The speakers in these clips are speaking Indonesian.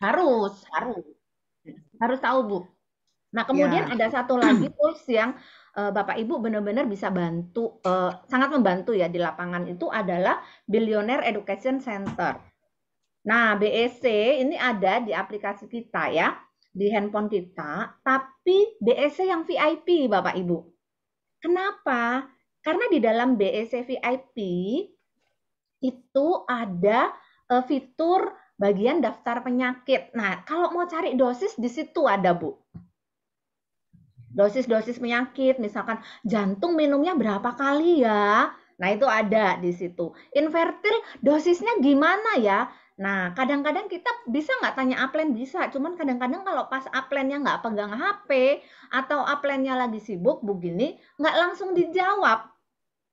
Harus, harus. Harus tahu, Bu. Nah, ya. kemudian ya. ada satu lagi tools yang uh, Bapak Ibu benar-benar bisa bantu uh, sangat membantu ya di lapangan itu adalah Billionaire Education Center. Nah, BEC ini ada di aplikasi kita ya, di handphone kita, tapi BEC yang VIP Bapak Ibu. Kenapa? Karena di dalam BEC VIP itu ada eh, fitur bagian daftar penyakit. Nah, kalau mau cari dosis di situ ada, Bu. Dosis-dosis penyakit, misalkan jantung minumnya berapa kali ya? Nah, itu ada di situ. Invertil dosisnya gimana ya? Nah, kadang-kadang kita bisa nggak tanya upline? Bisa, cuman kadang-kadang kalau pas upline-nya nggak pegang HP atau upline-nya lagi sibuk begini, nggak langsung dijawab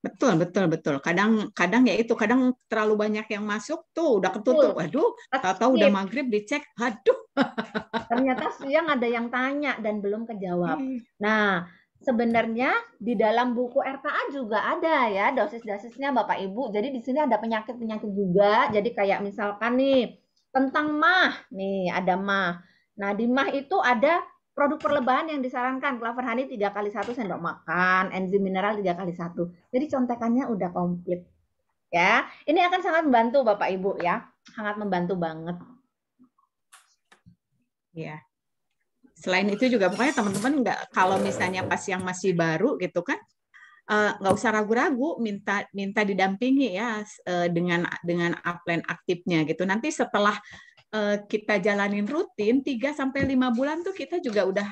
Betul, betul, betul. Kadang kadang ya itu, kadang terlalu banyak yang masuk tuh udah ketutup. Aduh, tahu-tahu udah maghrib dicek, aduh. Ternyata siang ada yang tanya dan belum kejawab. Iya. Nah, sebenarnya di dalam buku RTA juga ada ya dosis-dosisnya Bapak Ibu. Jadi di sini ada penyakit-penyakit juga. Jadi kayak misalkan nih tentang mah, nih ada mah. Nah, di mah itu ada produk perlebahan yang disarankan clover honey 3 kali satu sendok makan, enzim mineral 3 kali satu Jadi contekannya udah komplit. Ya, ini akan sangat membantu Bapak Ibu ya. Sangat membantu banget. ya Selain itu juga pokoknya teman-teman nggak kalau misalnya pas yang masih baru gitu kan eh, nggak uh, usah ragu-ragu minta minta didampingi ya uh, dengan dengan upline aktifnya gitu nanti setelah Eh, kita jalanin rutin 3 sampai 5 bulan tuh kita juga udah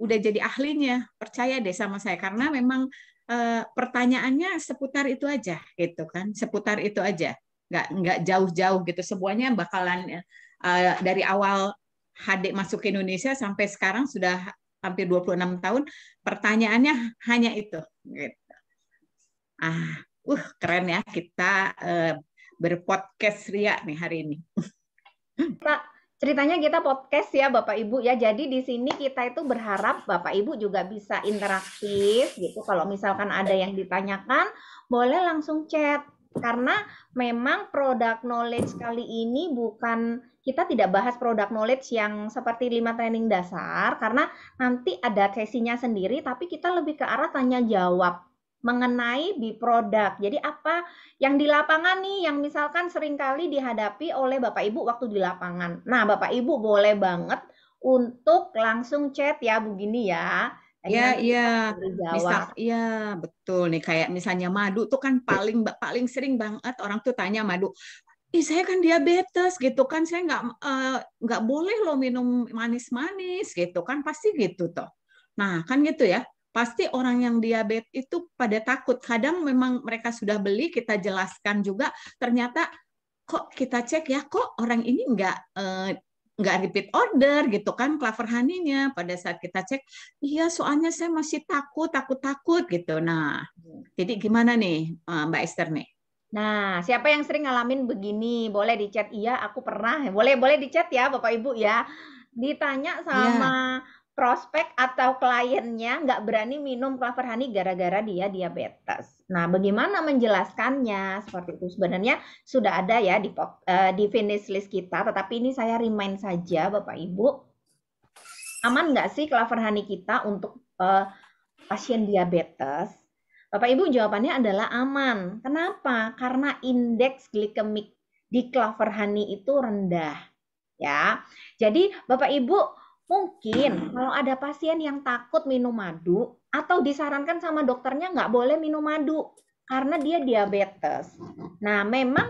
udah jadi ahlinya. Percaya deh sama saya karena memang eh, pertanyaannya seputar itu aja gitu kan. Seputar itu aja. Nggak nggak jauh-jauh gitu. Semuanya bakalan eh, dari awal HD masuk ke Indonesia sampai sekarang sudah hampir 26 tahun pertanyaannya hanya itu gitu. Ah, uh keren ya kita berpodcast Ria nih hari ini. Pak, ceritanya kita podcast ya Bapak Ibu ya. Jadi di sini kita itu berharap Bapak Ibu juga bisa interaktif gitu. Kalau misalkan ada yang ditanyakan, boleh langsung chat karena memang produk knowledge kali ini bukan kita tidak bahas produk knowledge yang seperti lima training dasar karena nanti ada sesinya sendiri tapi kita lebih ke arah tanya jawab mengenai biproduk. Jadi apa yang di lapangan nih yang misalkan seringkali dihadapi oleh Bapak Ibu waktu di lapangan. Nah, Bapak Ibu boleh banget untuk langsung chat ya begini ya. Iya, kan iya. Misal, iya, betul nih kayak misalnya madu tuh kan paling paling sering banget orang tuh tanya madu. Ih, saya kan diabetes gitu kan saya nggak eh, nggak uh, boleh loh minum manis-manis gitu kan pasti gitu toh. Nah, kan gitu ya pasti orang yang diabetes itu pada takut. Kadang memang mereka sudah beli, kita jelaskan juga, ternyata kok kita cek ya, kok orang ini nggak eh, nggak repeat order gitu kan clover honey pada saat kita cek iya soalnya saya masih takut takut takut gitu nah jadi gimana nih eh, Mbak Esther nih Nah, siapa yang sering ngalamin begini? Boleh dicat iya, aku pernah. Boleh boleh dicat ya, Bapak Ibu ya. Ditanya iya. sama yeah prospek atau kliennya nggak berani minum clover honey gara-gara dia diabetes. Nah, bagaimana menjelaskannya seperti itu? Sebenarnya sudah ada ya di, uh, di finish list kita, tetapi ini saya remind saja Bapak Ibu. Aman nggak sih clover honey kita untuk uh, pasien diabetes? Bapak Ibu jawabannya adalah aman. Kenapa? Karena indeks glikemik di clover honey itu rendah. Ya, jadi Bapak Ibu Mungkin kalau ada pasien yang takut minum madu atau disarankan sama dokternya nggak boleh minum madu karena dia diabetes. Nah, memang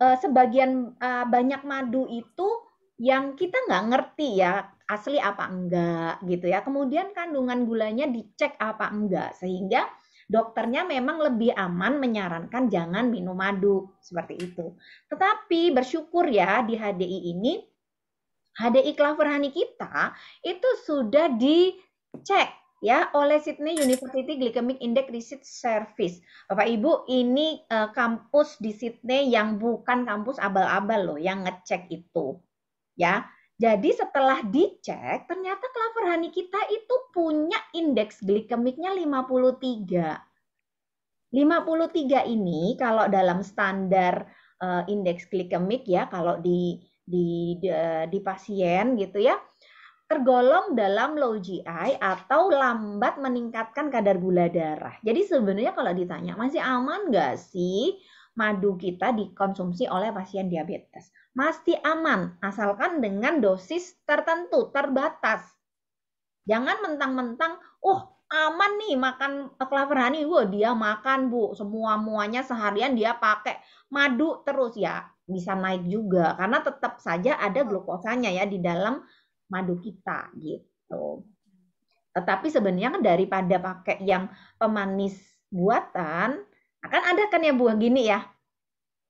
eh, sebagian eh, banyak madu itu yang kita nggak ngerti ya asli apa enggak gitu ya. Kemudian kandungan gulanya dicek apa enggak sehingga dokternya memang lebih aman menyarankan jangan minum madu seperti itu. Tetapi bersyukur ya di HDI ini HDI Klaverhani kita itu sudah dicek ya oleh Sydney University Glycemic Index Research Service. Bapak Ibu, ini uh, kampus di Sydney yang bukan kampus abal-abal loh yang ngecek itu. Ya. Jadi setelah dicek, ternyata klaverhani kita itu punya indeks glikemiknya 53. 53 ini kalau dalam standar uh, indeks glikemik ya, kalau di di di, pasien gitu ya tergolong dalam low GI atau lambat meningkatkan kadar gula darah. Jadi sebenarnya kalau ditanya masih aman nggak sih madu kita dikonsumsi oleh pasien diabetes? Masih aman asalkan dengan dosis tertentu terbatas. Jangan mentang-mentang, oh aman nih makan kelaparan nih, wah dia makan bu, semua muanya seharian dia pakai madu terus ya bisa naik juga karena tetap saja ada glukosanya ya di dalam madu kita gitu. Tetapi sebenarnya kan daripada pakai yang pemanis buatan, akan ada kan ya buah gini ya.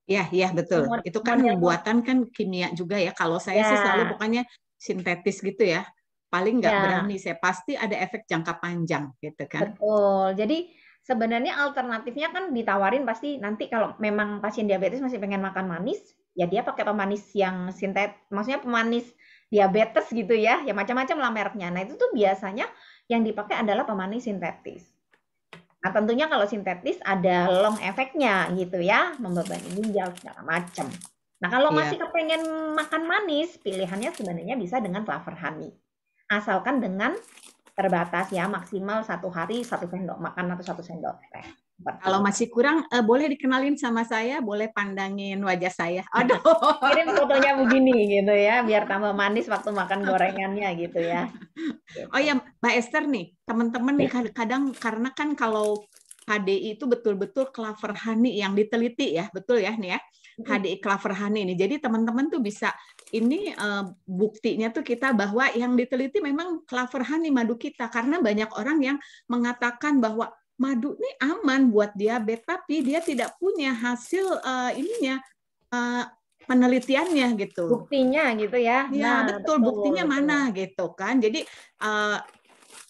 Iya, iya betul. Semua, itu kan yang buatan kan kimia juga ya. Kalau saya ya. sih selalu bukannya sintetis gitu ya. Paling nggak ya. berani saya pasti ada efek jangka panjang gitu kan. Betul. Jadi sebenarnya alternatifnya kan ditawarin pasti nanti kalau memang pasien diabetes masih pengen makan manis, ya dia pakai pemanis yang sintet, maksudnya pemanis diabetes gitu ya, ya macam-macam lah mereknya. Nah itu tuh biasanya yang dipakai adalah pemanis sintetis. Nah tentunya kalau sintetis ada long efeknya gitu ya, membebani ginjal segala macam. Nah kalau iya. masih yeah. kepengen makan manis, pilihannya sebenarnya bisa dengan flavor honey. Asalkan dengan terbatas ya maksimal satu hari satu sendok makan atau satu sendok teh. Kalau masih kurang eh, boleh dikenalin sama saya, boleh pandangin wajah saya. Aduh, kirim fotonya begini gitu ya, biar tambah manis waktu makan gorengannya gitu ya. Oh ya, Mbak Esther nih, teman-teman nih iya. kadang karena kan kalau HDI itu betul-betul clover honey yang diteliti ya, betul ya nih ya. HDI Honey ini. Jadi teman-teman tuh bisa ini uh, buktinya tuh kita bahwa yang diteliti memang Honey madu kita karena banyak orang yang mengatakan bahwa madu ini aman buat diabetes tapi dia tidak punya hasil uh, ininya uh, penelitiannya gitu. Buktinya gitu ya. Iya, nah, betul, betul buktinya betul. mana gitu kan. Jadi uh,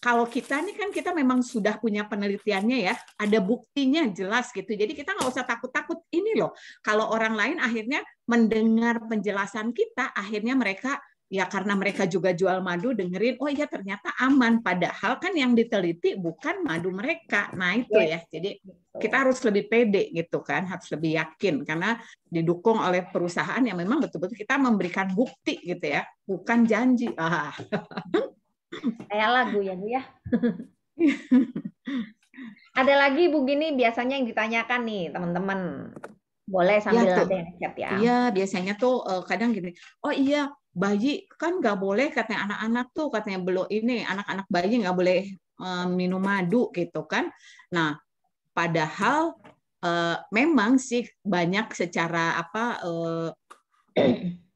kalau kita nih kan kita memang sudah punya penelitiannya ya, ada buktinya jelas gitu. Jadi kita nggak usah takut-takut ini loh. Kalau orang lain akhirnya mendengar penjelasan kita, akhirnya mereka ya karena mereka juga jual madu dengerin, oh iya ternyata aman. Padahal kan yang diteliti bukan madu mereka. Nah itu iya. ya. Jadi kita harus lebih pede gitu kan, harus lebih yakin karena didukung oleh perusahaan yang memang betul-betul kita memberikan bukti gitu ya, bukan janji. Ah. Kayak lagu ya Bu ya. ada lagi Bu Gini biasanya yang ditanyakan nih teman-teman. Boleh iya sambil ya, chat ya. Iya, biasanya tuh uh, kadang gini, oh iya bayi kan nggak boleh katanya anak-anak tuh katanya belum ini anak-anak bayi nggak boleh eh, minum madu gitu kan. Nah, padahal uh, memang sih banyak secara apa uh,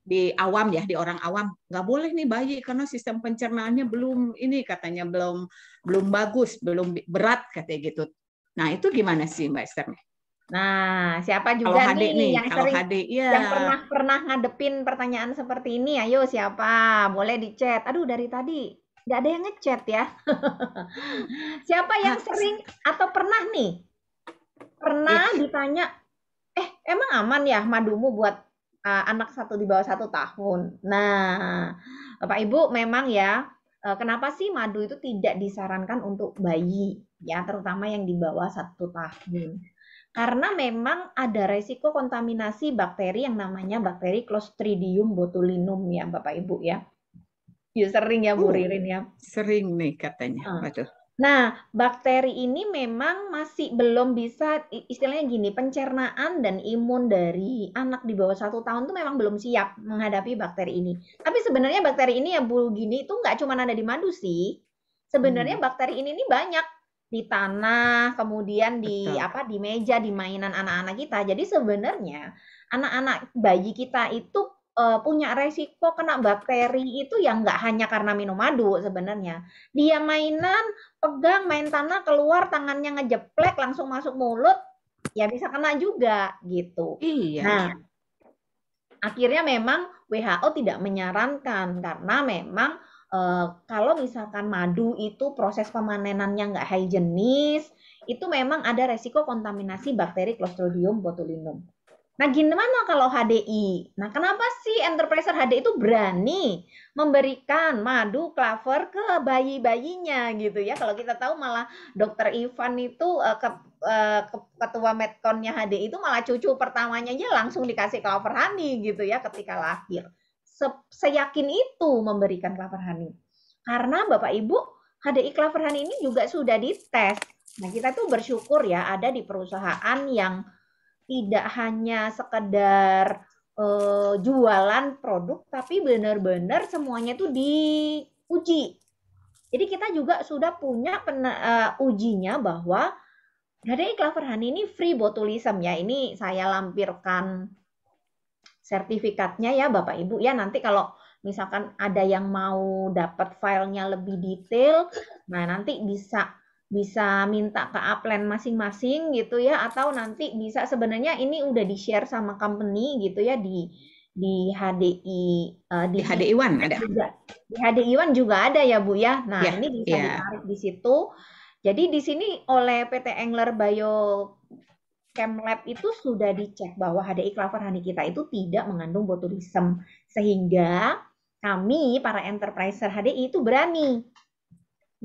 di awam ya di orang awam nggak boleh nih bayi karena sistem pencernaannya belum ini katanya belum belum bagus belum berat katanya gitu nah itu gimana sih mbak Esther Nah, siapa juga nih, nih yang kalau sering HD, iya. yang pernah pernah ngadepin pertanyaan seperti ini? Ayo siapa? Boleh di chat. Aduh, dari tadi nggak ada yang ngechat ya. siapa yang sering atau pernah nih? Pernah ditanya, "Eh, emang aman ya madumu buat uh, anak satu di bawah satu tahun. Nah, Bapak Ibu memang ya, uh, kenapa sih madu itu tidak disarankan untuk bayi ya, terutama yang di bawah satu tahun? Karena memang ada resiko kontaminasi bakteri yang namanya bakteri Clostridium botulinum ya, Bapak Ibu ya. Ya sering ya Bu uh, Ririn ya. Sering nih katanya. Uh. Nah, bakteri ini memang masih belum bisa istilahnya gini, pencernaan dan imun dari anak di bawah satu tahun tuh memang belum siap menghadapi bakteri ini. Tapi sebenarnya bakteri ini ya bulu Gini itu nggak cuma ada di madu sih. Sebenarnya hmm. bakteri ini nih banyak di tanah, kemudian di Betul. apa di meja, di mainan anak-anak kita. Jadi sebenarnya anak-anak bayi kita itu uh, punya resiko kena bakteri itu yang nggak hanya karena minum madu sebenarnya. Dia mainan, pegang, main tanah, keluar tangannya ngejeplek, langsung masuk mulut, ya bisa kena juga gitu. Iya. Nah, iya. akhirnya memang WHO tidak menyarankan karena memang uh, kalau misalkan madu itu proses pemanenannya nggak higienis, itu memang ada resiko kontaminasi bakteri Clostridium botulinum. Nah, gimana kalau HDI? Nah, kenapa sih entrepreneur HDI itu berani memberikan madu clover ke bayi-bayinya gitu ya? Kalau kita tahu malah Dokter Ivan itu uh, ke, uh, ke, ketua Medconnya HDI itu malah cucu pertamanya aja langsung dikasih clover honey gitu ya ketika lahir. Se Seyakin itu memberikan clover honey. Karena Bapak Ibu, HDI clover honey ini juga sudah dites. Nah, kita tuh bersyukur ya ada di perusahaan yang tidak hanya sekedar uh, jualan produk tapi benar-benar semuanya itu diuji. Jadi kita juga sudah punya pena, uh, ujinya bahwa dari Klaverhan ini free botulism ya. Ini saya lampirkan sertifikatnya ya Bapak Ibu ya. Nanti kalau misalkan ada yang mau dapat filenya lebih detail, nah nanti bisa bisa minta ke upline masing-masing gitu ya atau nanti bisa sebenarnya ini udah di share sama company gitu ya di di HDI uh, eh, di, di HDI One ada juga. di HDI One juga ada ya Bu ya nah yeah, ini bisa yeah. ditarik di situ jadi di sini oleh PT Engler Bio Chem Lab itu sudah dicek bahwa HDI Clover Honey kita itu tidak mengandung botulism sehingga kami para enterpriser HDI itu berani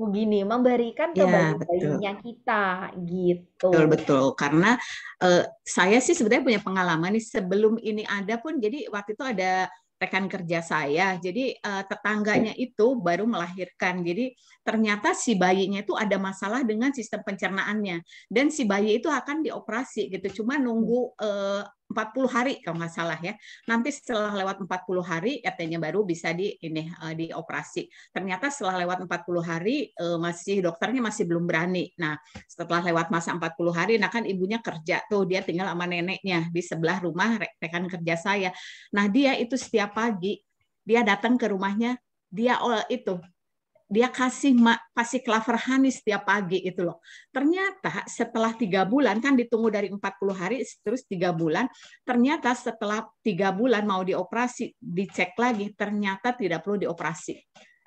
begini oh, memberikan iya, kebaikan yang kita gitu. Betul betul karena uh, saya sih sebenarnya punya pengalaman nih sebelum ini ada pun jadi waktu itu ada rekan kerja saya. Jadi uh, tetangganya iya. itu baru melahirkan. Jadi ternyata si bayinya itu ada masalah dengan sistem pencernaannya dan si bayi itu akan dioperasi gitu. Cuma nunggu uh, 40 hari kalau nggak salah ya. Nanti setelah lewat 40 hari rt baru bisa di ini di eh, dioperasi. Ternyata setelah lewat 40 hari eh, masih dokternya masih belum berani. Nah, setelah lewat masa 40 hari nah kan ibunya kerja tuh dia tinggal sama neneknya di sebelah rumah rekan kerja saya. Nah, dia itu setiap pagi dia datang ke rumahnya dia itu dia kasih pasti clover hanis setiap pagi itu loh. Ternyata setelah tiga bulan kan ditunggu dari 40 hari terus tiga bulan. Ternyata setelah tiga bulan mau dioperasi dicek lagi ternyata tidak perlu dioperasi.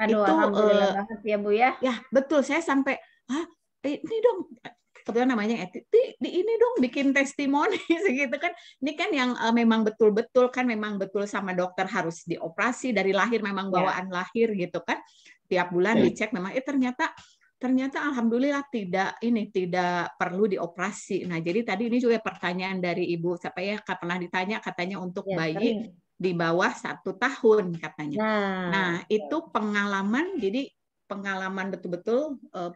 Aduh, itu alhamdulillah eh, banget ya bu ya. Ya betul saya sampai ah ini dong kebetulan namanya Eti, di ini dong bikin testimoni segitu kan. Ini kan yang uh, memang betul-betul kan memang betul sama dokter harus dioperasi dari lahir memang ya. bawaan ya. lahir gitu kan tiap bulan iya. dicek memang eh ternyata ternyata alhamdulillah tidak ini tidak perlu dioperasi. Nah, jadi tadi ini juga pertanyaan dari Ibu siapa ya pernah ditanya katanya untuk ya, bayi sering. di bawah satu tahun katanya. Nah, nah itu pengalaman jadi pengalaman betul-betul eh,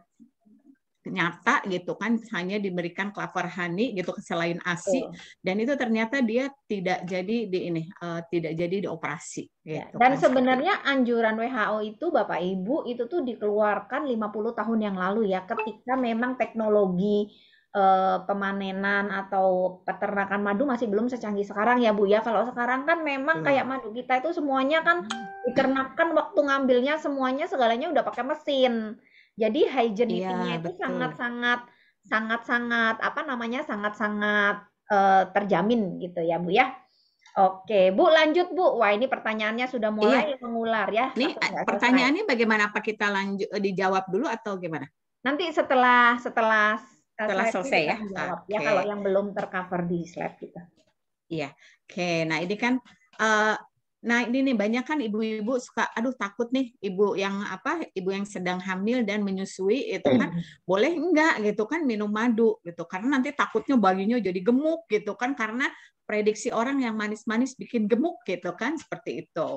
nyata gitu kan hanya diberikan kelapar hani gitu selain ASI dan itu ternyata dia tidak jadi di ini uh, tidak jadi dioperasi ya, gitu. Dan kan. sebenarnya anjuran WHO itu Bapak Ibu itu tuh dikeluarkan 50 tahun yang lalu ya ketika memang teknologi uh, pemanenan atau peternakan madu masih belum secanggih sekarang ya Bu ya. Kalau sekarang kan memang hmm. kayak madu kita itu semuanya kan hmm. dikernakan waktu ngambilnya semuanya segalanya udah pakai mesin. Jadi hygienity-nya iya, itu sangat-sangat sangat-sangat apa namanya sangat-sangat uh, terjamin gitu ya Bu ya. Oke, Bu lanjut Bu. Wah, ini pertanyaannya sudah iya. mulai iya. mengular ya. Nih, pertanyaannya selesai. bagaimana apa kita lanjut eh, dijawab dulu atau gimana? Nanti setelah setelah eh, setelah selesai ya. Menjawab, okay. Ya kalau yang belum tercover di slide kita. Iya. Oke, okay. nah ini kan uh, Nah, ini nih banyak kan ibu-ibu suka aduh takut nih ibu yang apa ibu yang sedang hamil dan menyusui itu kan hmm. boleh enggak gitu kan minum madu gitu kan. karena nanti takutnya bayinya jadi gemuk gitu kan karena prediksi orang yang manis-manis bikin gemuk gitu kan seperti itu.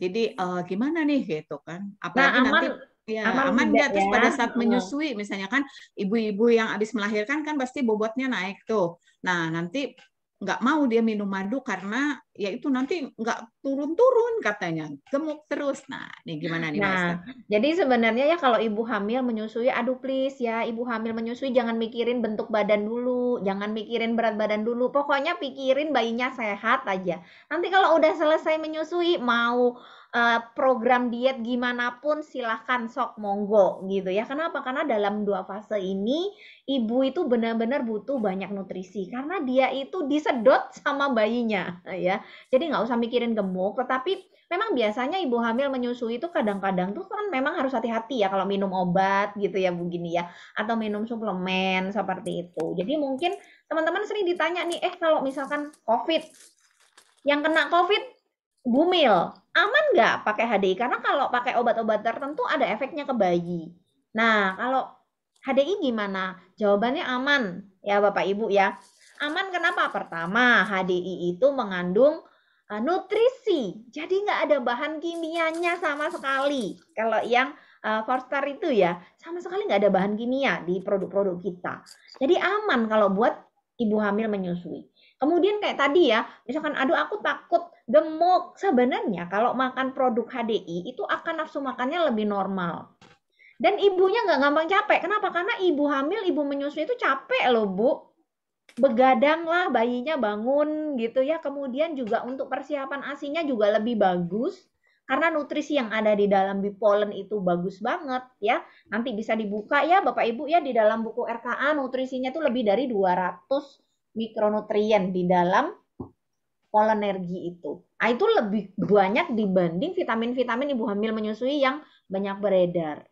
Jadi uh, gimana nih gitu kan nah, apalagi nah, nanti Ya, aman, aman ya. Terus pada saat hmm. menyusui, misalnya kan ibu-ibu yang habis melahirkan kan pasti bobotnya naik tuh. Nah, nanti nggak mau dia minum madu karena ya itu nanti nggak turun-turun katanya gemuk terus nah ini gimana nih nah, jadi sebenarnya ya kalau ibu hamil menyusui aduh please ya ibu hamil menyusui jangan mikirin bentuk badan dulu jangan mikirin berat badan dulu pokoknya pikirin bayinya sehat aja nanti kalau udah selesai menyusui mau Eh, program diet gimana pun silahkan sok monggo gitu ya. Kenapa? Karena dalam dua fase ini ibu itu benar-benar butuh banyak nutrisi karena dia itu disedot sama bayinya ya. Jadi nggak usah mikirin gemuk, tetapi memang biasanya ibu hamil menyusui itu kadang-kadang tuh kan memang harus hati-hati ya kalau minum obat gitu ya begini ya atau minum suplemen seperti itu. Jadi mungkin teman-teman sering ditanya nih, eh kalau misalkan COVID yang kena COVID bumil aman nggak pakai HDI? Karena kalau pakai obat-obat tertentu ada efeknya ke bayi. Nah, kalau HDI gimana? Jawabannya aman ya Bapak Ibu ya. Aman kenapa? Pertama, HDI itu mengandung uh, nutrisi. Jadi nggak ada bahan kimianya sama sekali. Kalau yang uh, itu ya, sama sekali nggak ada bahan kimia di produk-produk kita. Jadi aman kalau buat ibu hamil menyusui. Kemudian kayak tadi ya, misalkan aduh aku takut gemuk. Sebenarnya kalau makan produk HDI itu akan nafsu makannya lebih normal. Dan ibunya nggak gampang capek. Kenapa? Karena ibu hamil, ibu menyusui itu capek loh bu. Begadang lah bayinya bangun gitu ya. Kemudian juga untuk persiapan asinya juga lebih bagus. Karena nutrisi yang ada di dalam bipolen itu bagus banget ya. Nanti bisa dibuka ya Bapak Ibu ya di dalam buku RKA nutrisinya tuh lebih dari 200 mikronutrien di dalam kolenergi itu. Nah, itu lebih banyak dibanding vitamin-vitamin ibu hamil menyusui yang banyak beredar.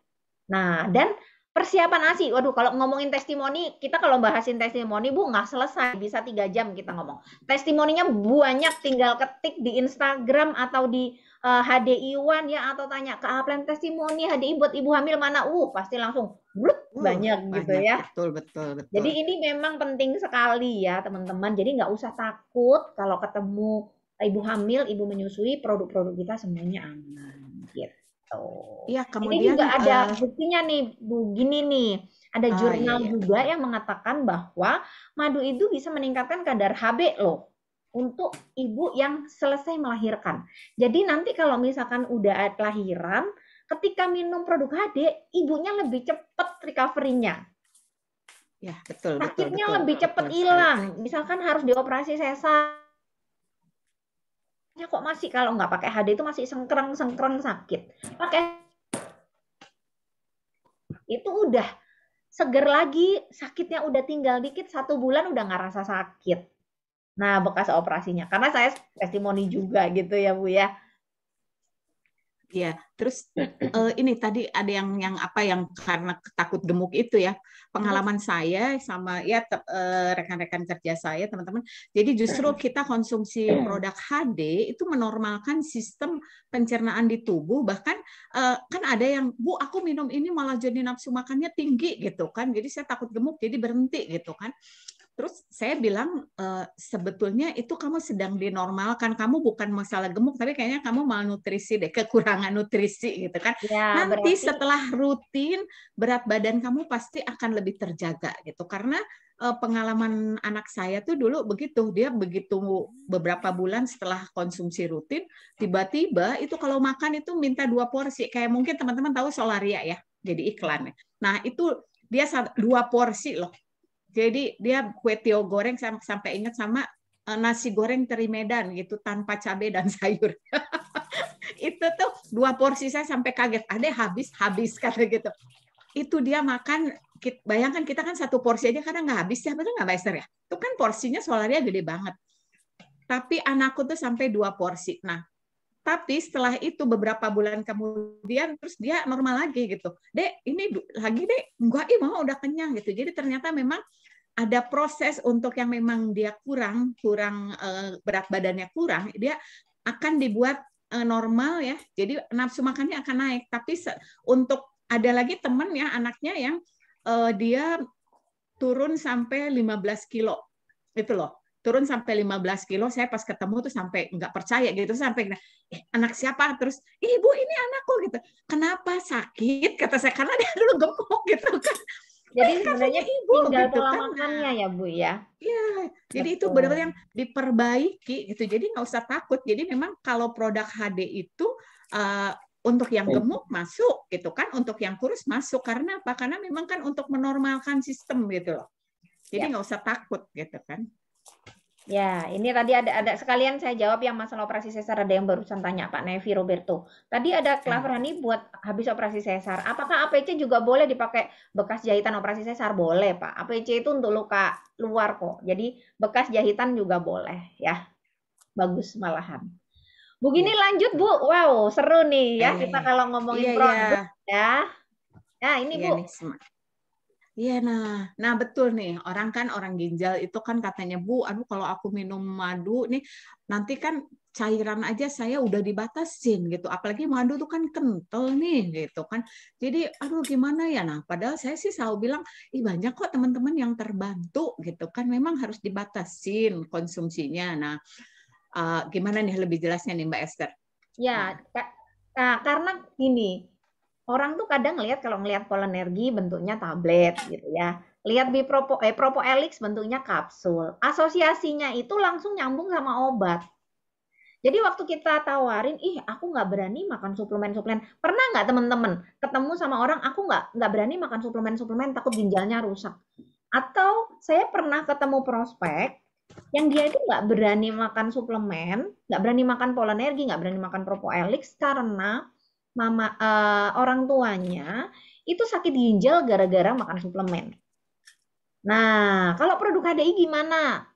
Nah, dan persiapan ASI. Waduh, kalau ngomongin testimoni, kita kalau bahasin testimoni, Bu, nggak selesai. Bisa tiga jam kita ngomong. Testimoninya banyak, tinggal ketik di Instagram atau di uh, eh, HDI One ya, atau tanya ke Aplen testimoni HDI buat ibu hamil mana? Uh, pasti langsung brut, uh, banyak, banyak gitu ya. Betul, betul, betul. Jadi ini memang penting sekali ya teman-teman. Jadi nggak usah takut kalau ketemu ibu hamil, ibu menyusui, produk-produk kita semuanya aman gitu. Iya, kemudian ini juga uh, ada eh, buktinya nih Bu gini nih. Ada ah, jurnal uh, iya, juga yang mengatakan bahwa madu itu bisa meningkatkan kadar HB loh untuk ibu yang selesai melahirkan. Jadi nanti kalau misalkan udah lahiran, ketika minum produk HD, ibunya lebih cepat recovery-nya. Ya, betul. Sakitnya betul, lebih cepat hilang. Misalkan harus dioperasi sesar. Ya kok masih kalau nggak pakai HD itu masih sengkerang sengkerang sakit. Pakai itu udah seger lagi, sakitnya udah tinggal dikit, satu bulan udah nggak rasa sakit. Nah, bekas operasinya. Karena saya testimoni juga gitu ya, Bu ya Ya, terus uh, ini tadi ada yang yang apa yang karena takut gemuk itu ya. Pengalaman iya. saya sama ya eh, rekan-rekan uh, kerja saya, teman-teman. Jadi justru kita konsumsi produk HD itu menormalkan sistem pencernaan di tubuh. Bahkan uh, kan ada yang Bu, aku minum ini malah jadi nafsu makannya tinggi gitu kan. Jadi saya takut gemuk jadi berhenti gitu kan. Terus saya bilang e, sebetulnya itu kamu sedang dinormalkan, kamu bukan masalah gemuk, tapi kayaknya kamu malnutrisi deh, kekurangan nutrisi gitu kan. Ya, Nanti berarti... setelah rutin berat badan kamu pasti akan lebih terjaga gitu, karena e, pengalaman anak saya tuh dulu begitu, dia begitu beberapa bulan setelah konsumsi rutin, tiba-tiba itu kalau makan itu minta dua porsi, kayak mungkin teman-teman tahu solaria ya, jadi iklan. Nah itu dia dua porsi loh jadi dia kue tio goreng sampai ingat sama eh, nasi goreng teri Medan gitu tanpa cabe dan sayur. itu tuh dua porsi saya sampai kaget. Ada habis habis kata gitu. Itu dia makan bayangkan kita kan satu porsi aja kadang nggak habis ya betul nggak Mbak ya? Itu kan porsinya soalnya gede banget. Tapi anakku tuh sampai dua porsi. Nah, tapi setelah itu beberapa bulan kemudian terus dia normal lagi gitu. Dek, ini lagi dek, enggak ih mama udah kenyang gitu. Jadi ternyata memang ada proses untuk yang memang dia kurang kurang eh, berat badannya kurang dia akan dibuat eh, normal ya jadi nafsu makannya akan naik tapi untuk ada lagi temen ya anaknya yang eh, dia turun sampai 15 kilo itu loh turun sampai 15 kilo saya pas ketemu tuh sampai nggak percaya gitu sampai eh, anak siapa terus ibu ini anakku gitu kenapa sakit kata saya karena dia dulu gemuk gitu kan jadi iya, sebenarnya ibu tinggal gitu, pola kan? makannya ya Bu ya. Iya. Jadi Betul. itu benar-benar yang diperbaiki gitu. Jadi nggak usah takut. Jadi memang kalau produk HD itu uh, untuk yang iya. gemuk masuk gitu kan, untuk yang kurus masuk karena apa? Karena memang kan untuk menormalkan sistem gitu loh. Jadi iya. nggak ya. usah takut gitu kan. Ya, ini tadi ada ada sekalian saya jawab yang masalah operasi sesar ada yang barusan tanya Pak Nevi Roberto. Tadi ada Klavrani hmm. buat habis operasi sesar. Apakah APC juga boleh dipakai bekas jahitan operasi sesar? Boleh, Pak. APC itu untuk luka luar kok. Jadi bekas jahitan juga boleh, ya. Bagus malahan. Bu iya. gini ya. lanjut, Bu. Wow, seru nih ya eh, kita iya. kalau ngomongin iya, produk iya. ya. Nah, ini iya, Bu. Nih, Iya nah, nah betul nih orang kan orang ginjal itu kan katanya bu, aduh kalau aku minum madu nih nanti kan cairan aja saya udah dibatasin gitu, apalagi madu tuh kan kental nih gitu kan, jadi aduh gimana ya nah, padahal saya sih selalu bilang, ih banyak kok teman-teman yang terbantu gitu kan, memang harus dibatasin konsumsinya. Nah uh, gimana nih lebih jelasnya nih Mbak Esther? Ya, nah. Nah, karena gini, orang tuh kadang lihat kalau ngelihat energi bentuknya tablet gitu ya lihat bi-propo eh propo propoelix bentuknya kapsul asosiasinya itu langsung nyambung sama obat jadi waktu kita tawarin, ih aku nggak berani makan suplemen-suplemen. Pernah nggak temen-temen ketemu sama orang, aku nggak nggak berani makan suplemen-suplemen, takut ginjalnya rusak. Atau saya pernah ketemu prospek yang dia itu nggak berani makan suplemen, nggak berani makan polenergi, nggak berani makan propoelix karena mama uh, orang tuanya itu sakit ginjal gara-gara makan suplemen. Nah, kalau produk HDI gimana?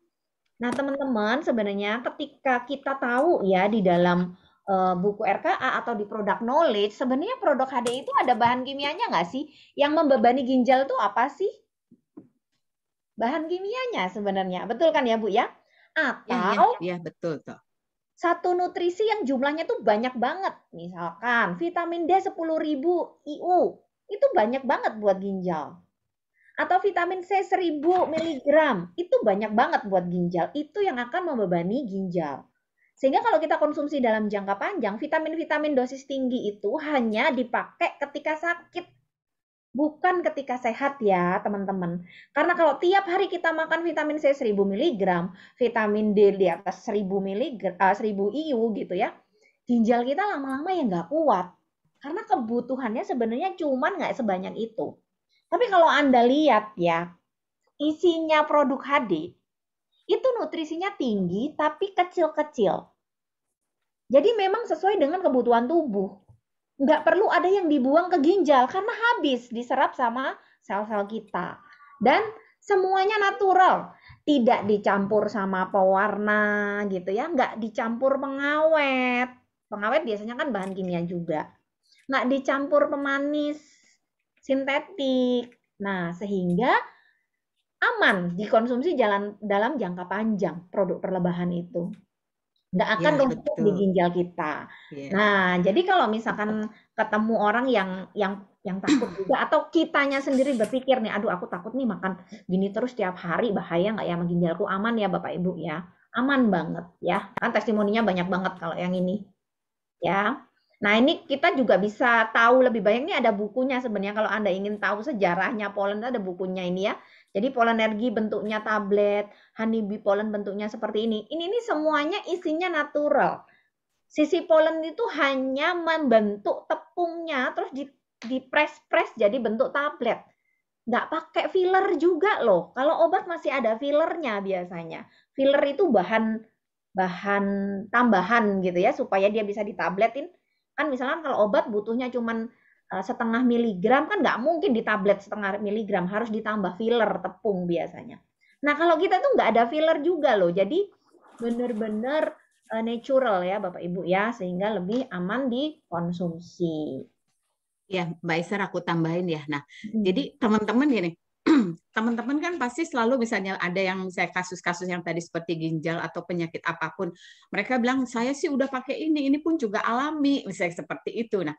Nah, teman-teman sebenarnya ketika kita tahu ya di dalam uh, buku RKA atau di produk knowledge, sebenarnya produk HDI itu ada bahan kimianya nggak sih? Yang membebani ginjal itu apa sih? Bahan kimianya sebenarnya, betul kan ya Bu ya? ya, ya atau ya, ya, ya betul toh satu nutrisi yang jumlahnya tuh banyak banget. Misalkan vitamin D 10.000 IU, itu banyak banget buat ginjal. Atau vitamin C 1000 mg, itu banyak banget buat ginjal. Itu yang akan membebani ginjal. Sehingga kalau kita konsumsi dalam jangka panjang, vitamin-vitamin dosis tinggi itu hanya dipakai ketika sakit bukan ketika sehat ya teman-teman. Karena kalau tiap hari kita makan vitamin C 1000 mg, vitamin D di atas 1000 mg, uh, 1000 IU gitu ya, ginjal kita lama-lama ya nggak kuat. Karena kebutuhannya sebenarnya cuma nggak sebanyak itu. Tapi kalau Anda lihat ya, isinya produk HD, itu nutrisinya tinggi tapi kecil-kecil. Jadi memang sesuai dengan kebutuhan tubuh nggak perlu ada yang dibuang ke ginjal karena habis diserap sama sel-sel kita. Dan semuanya natural, tidak dicampur sama pewarna gitu ya, nggak dicampur pengawet. Pengawet biasanya kan bahan kimia juga. Nggak dicampur pemanis sintetik. Nah, sehingga aman dikonsumsi jalan dalam jangka panjang produk perlebahan itu nggak iya, akan yeah, numpuk di ginjal kita. Yeah. Nah, jadi kalau misalkan ketemu orang yang yang yang takut juga atau kitanya sendiri berpikir nih, aduh aku takut nih makan gini terus tiap hari bahaya nggak ya sama ginjalku aman ya Bapak Ibu ya, aman banget ya. Kan testimoninya banyak banget kalau yang ini, ya. Nah ini kita juga bisa tahu lebih banyak nih ada bukunya sebenarnya kalau anda ingin tahu sejarahnya Poland ada bukunya ini ya jadi energi bentuknya tablet, honeybee pollen bentuknya seperti ini. Ini ini semuanya isinya natural. Sisi polen itu hanya membentuk tepungnya terus di di press press jadi bentuk tablet. Nggak pakai filler juga loh. Kalau obat masih ada fillernya biasanya. Filler itu bahan bahan tambahan gitu ya supaya dia bisa ditabletin. Kan misalnya kalau obat butuhnya cuman Eh, setengah miligram kan nggak mungkin di tablet setengah miligram harus ditambah filler tepung biasanya. Nah kalau kita tuh nggak ada filler juga loh, jadi benar-benar eh, natural ya Bapak Ibu ya sehingga lebih aman dikonsumsi. Ya Mbak Isar aku tambahin ya. Nah hmm. jadi teman-teman gini, teman-teman kan pasti selalu misalnya ada yang saya kasus-kasus yang tadi seperti ginjal atau penyakit apapun, mereka bilang saya sih udah pakai ini, ini pun juga alami, misalnya seperti itu. Nah,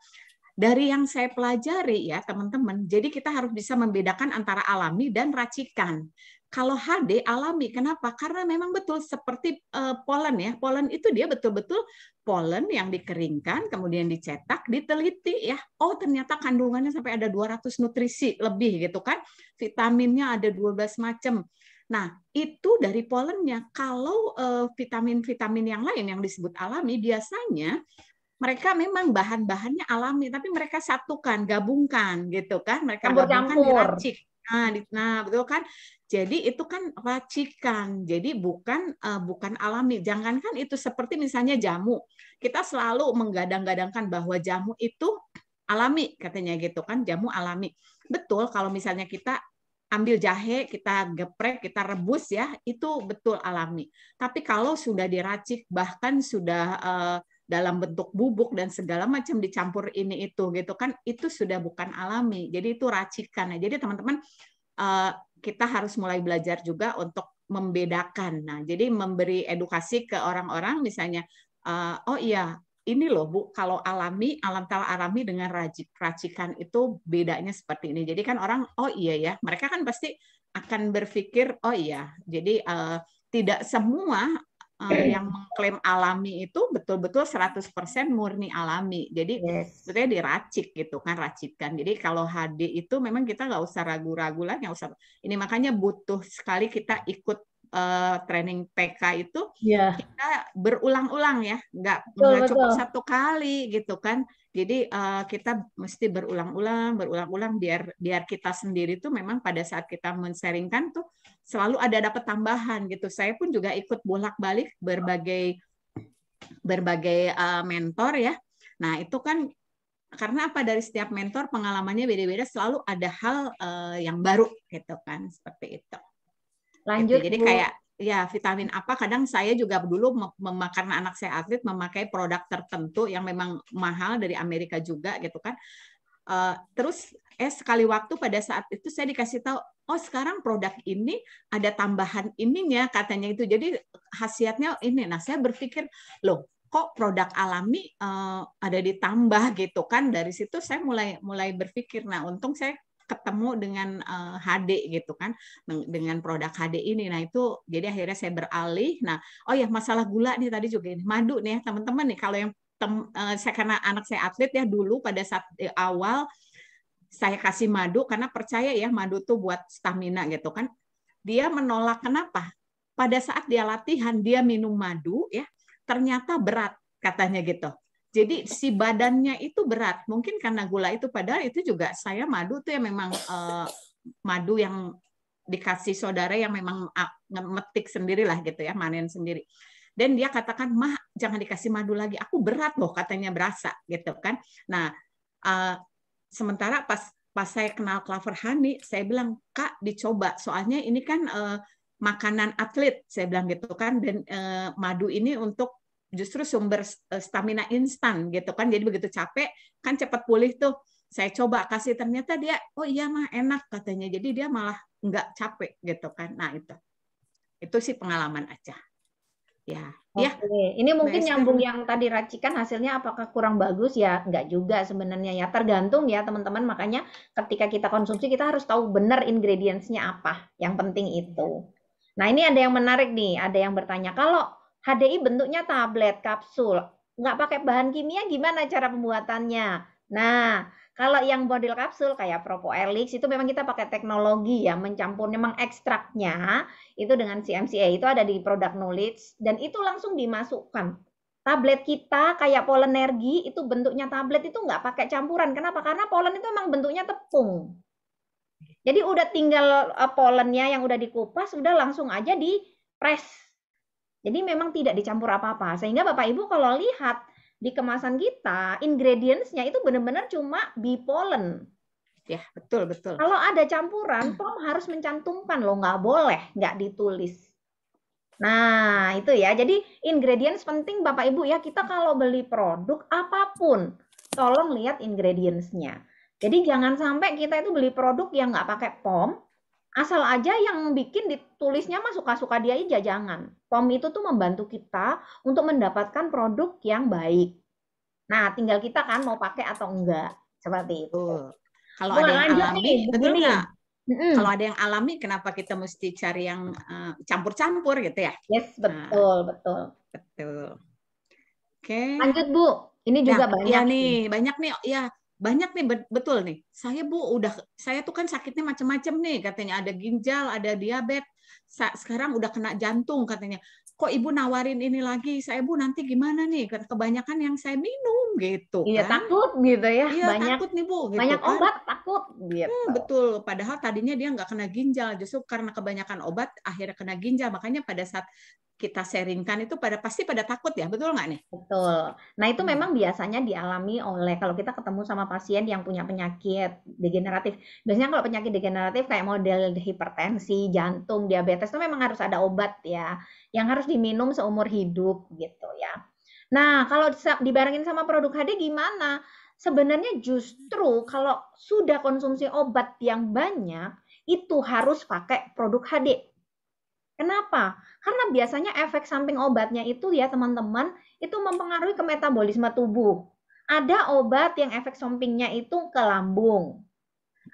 dari yang saya pelajari ya teman-teman, jadi kita harus bisa membedakan antara alami dan racikan. Kalau HD alami, kenapa? Karena memang betul seperti uh, polen ya, polen itu dia betul-betul polen yang dikeringkan, kemudian dicetak, diteliti ya. Oh ternyata kandungannya sampai ada 200 nutrisi lebih gitu kan, vitaminnya ada 12 macam. Nah, itu dari polennya. Kalau eh, vitamin-vitamin uh, yang lain yang disebut alami, biasanya mereka memang bahan-bahannya alami tapi mereka satukan gabungkan gitu kan mereka campur gabungkan diracik nah, nah betul kan jadi itu kan racikan jadi bukan uh, bukan alami jangankan itu seperti misalnya jamu kita selalu menggadang-gadangkan bahwa jamu itu alami katanya gitu kan jamu alami betul kalau misalnya kita ambil jahe, kita geprek, kita rebus ya, itu betul alami. Tapi kalau sudah diracik bahkan sudah uh, dalam bentuk bubuk dan segala macam dicampur ini itu gitu kan itu sudah bukan alami jadi itu racikan ya jadi teman-teman eh, kita harus mulai belajar juga untuk membedakan nah jadi memberi edukasi ke orang-orang misalnya eh, oh iya ini loh bu kalau alami alam tal alami dengan racik racikan itu bedanya seperti ini jadi kan orang oh iya ya mereka kan pasti akan berpikir oh iya jadi eh, tidak semua Eh, yang mengklaim alami itu betul-betul 100% murni alami. Jadi yes. sebetulnya diracik gitu kan racikan. Jadi kalau HD itu memang kita nggak usah ragu-ragu lah, nggak usah. Ini makanya butuh sekali kita ikut uh, training PK itu yeah. kita berulang-ulang ya, nggak mengacu cukup satu kali gitu kan. Jadi uh, kita mesti berulang-ulang, berulang-ulang biar biar kita sendiri tuh memang pada saat kita men-sharingkan tuh selalu ada dapat tambahan gitu. Saya pun juga ikut bolak-balik berbagai berbagai uh, mentor ya. Nah, itu kan karena apa dari setiap mentor pengalamannya beda-beda selalu ada hal uh, yang baru gitu kan seperti itu. Gitu. Lanjut. Gitu. Jadi kayak ya vitamin apa kadang saya juga dulu memakan anak saya atlet memakai produk tertentu yang memang mahal dari Amerika juga gitu kan uh, terus eh sekali waktu pada saat itu saya dikasih tahu oh sekarang produk ini ada tambahan ininya katanya itu jadi khasiatnya ini nah saya berpikir loh kok produk alami uh, ada ditambah gitu kan dari situ saya mulai mulai berpikir nah untung saya ketemu dengan uh, eh, HD gitu kan dengan produk HD ini nah itu jadi akhirnya saya beralih nah oh ya masalah gula nih tadi juga ini madu nih ya, teman-teman nih kalau yang tem, uh, saya karena anak saya atlet ya dulu pada saat eh, awal saya kasih madu karena percaya ya madu tuh buat stamina gitu kan dia menolak kenapa pada saat dia latihan dia minum madu ya ternyata berat katanya gitu jadi si badannya itu berat. Mungkin karena gula itu padahal itu juga saya madu tuh ya memang eh, madu yang dikasih saudara yang memang ah, ngemetik sendirilah gitu ya, manen sendiri. Dan dia katakan, "Mah, jangan dikasih madu lagi. Aku berat loh," katanya berasa gitu kan. Nah, eh, sementara pas pas saya kenal Clover Honey, saya bilang, "Kak, dicoba. Soalnya ini kan eh, makanan atlet." Saya bilang gitu kan dan eh, madu ini untuk justru sumber eh, stamina instan gitu kan. Jadi begitu capek kan cepat pulih tuh. Saya coba kasih ternyata dia oh iya mah enak katanya. Jadi dia malah nggak capek gitu kan. Nah itu itu sih pengalaman aja. Ya, ya. Oke. ya. Ini mungkin nyambung yang tadi racikan hasilnya apakah kurang bagus ya? nggak juga sebenarnya ya. Tergantung ya teman-teman. Makanya ketika kita konsumsi kita harus tahu benar ingredientsnya apa. Yang penting itu. Nah, ini ada yang menarik nih, ada yang bertanya, kalau HDI bentuknya tablet, kapsul. Nggak pakai bahan kimia gimana cara pembuatannya? Nah, kalau yang model kapsul kayak Elix itu memang kita pakai teknologi ya, mencampurnya, ekstraknya itu dengan CMCA. Itu ada di produk knowledge dan itu langsung dimasukkan. Tablet kita kayak polenergi itu bentuknya tablet itu nggak pakai campuran. Kenapa? Karena polen itu memang bentuknya tepung. Jadi udah tinggal eh, polennya yang udah dikupas, udah langsung aja di press jadi memang tidak dicampur apa-apa. Sehingga Bapak Ibu kalau lihat di kemasan kita, ingredients-nya itu benar-benar cuma bipolen. Ya, betul, betul. Kalau ada campuran, POM harus mencantumkan loh, nggak boleh, nggak ditulis. Nah, itu ya. Jadi ingredients penting Bapak Ibu ya, kita kalau beli produk apapun, tolong lihat ingredients-nya. Jadi jangan sampai kita itu beli produk yang nggak pakai POM, asal aja yang bikin ditulisnya mah suka-suka dia aja jangan. POM itu tuh membantu kita untuk mendapatkan produk yang baik. Nah, tinggal kita kan mau pakai atau enggak. Seperti itu. kalau ada yang alami, betul enggak? mm Kalau ada yang alami, kenapa kita mesti cari yang campur eh, campur-campur gitu ya? Yes, betul, nah, betul. Betul. Oke. Okay. Lanjut, Bu. Ini ya, juga nah, banyak. Iya nih, banyak nih. Ya, banyak nih betul nih saya bu udah saya tuh kan sakitnya macam-macam nih katanya ada ginjal ada diabetes sekarang udah kena jantung katanya kok ibu nawarin ini lagi saya bu nanti gimana nih kebanyakan yang saya minum gitu iya kan? takut gitu ya iya, banyak takut nih bu gitu, banyak kan? obat takut gitu hmm, betul padahal tadinya dia nggak kena ginjal justru karena kebanyakan obat akhirnya kena ginjal makanya pada saat kita sharingkan itu pada pasti pada takut ya, betul nggak nih? Betul. Nah itu hmm. memang biasanya dialami oleh kalau kita ketemu sama pasien yang punya penyakit degeneratif. Biasanya kalau penyakit degeneratif kayak model hipertensi, jantung, diabetes itu memang harus ada obat ya, yang harus diminum seumur hidup gitu ya. Nah kalau dibarengin sama produk HD gimana? Sebenarnya justru kalau sudah konsumsi obat yang banyak itu harus pakai produk HD Kenapa? Karena biasanya efek samping obatnya itu ya teman-teman itu mempengaruhi ke metabolisme tubuh. Ada obat yang efek sampingnya itu ke lambung.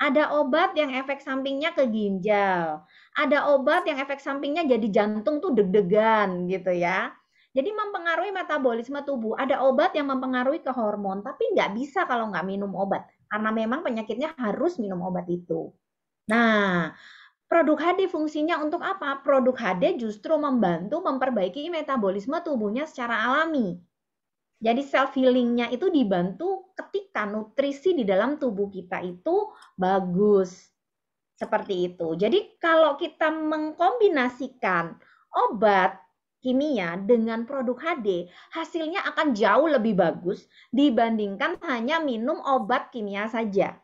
Ada obat yang efek sampingnya ke ginjal. Ada obat yang efek sampingnya jadi jantung tuh deg-degan gitu ya. Jadi mempengaruhi metabolisme tubuh. Ada obat yang mempengaruhi ke hormon, tapi nggak bisa kalau nggak minum obat. Karena memang penyakitnya harus minum obat itu. Nah, Produk HD fungsinya untuk apa? Produk HD justru membantu memperbaiki metabolisme tubuhnya secara alami. Jadi self healingnya itu dibantu ketika nutrisi di dalam tubuh kita itu bagus. Seperti itu. Jadi kalau kita mengkombinasikan obat kimia dengan produk HD, hasilnya akan jauh lebih bagus dibandingkan hanya minum obat kimia saja.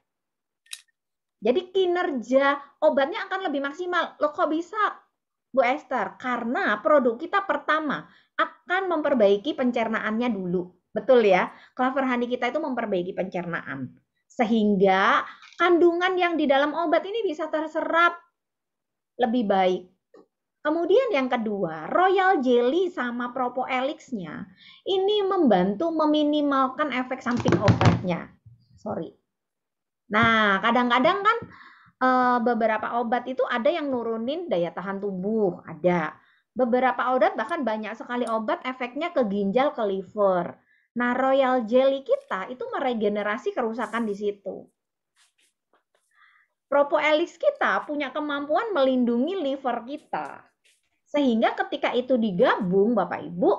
Jadi kinerja obatnya akan lebih maksimal. Loh kok bisa Bu Esther? Karena produk kita pertama akan memperbaiki pencernaannya dulu. Betul ya? Clover honey kita itu memperbaiki pencernaan. Sehingga kandungan yang di dalam obat ini bisa terserap lebih baik. Kemudian yang kedua, Royal Jelly sama Propo Elixnya ini membantu meminimalkan efek samping obatnya. Sorry, Nah, kadang-kadang kan eh, beberapa obat itu ada yang nurunin daya tahan tubuh, ada. Beberapa obat bahkan banyak sekali obat efeknya ke ginjal, ke liver. Nah, Royal Jelly kita itu meregenerasi kerusakan di situ. Propolis kita punya kemampuan melindungi liver kita. Sehingga ketika itu digabung, Bapak Ibu,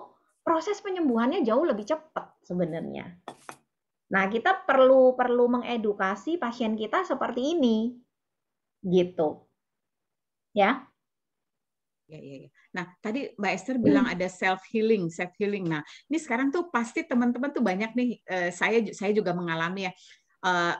proses penyembuhannya jauh lebih cepat sebenarnya. Nah, kita perlu perlu mengedukasi pasien kita seperti ini. Gitu. Ya. Ya, ya, ya. Nah, tadi Mbak Esther hmm. bilang ada self healing, self healing. Nah, ini sekarang tuh pasti teman-teman tuh banyak nih. Eh, saya saya juga mengalami ya. Eh,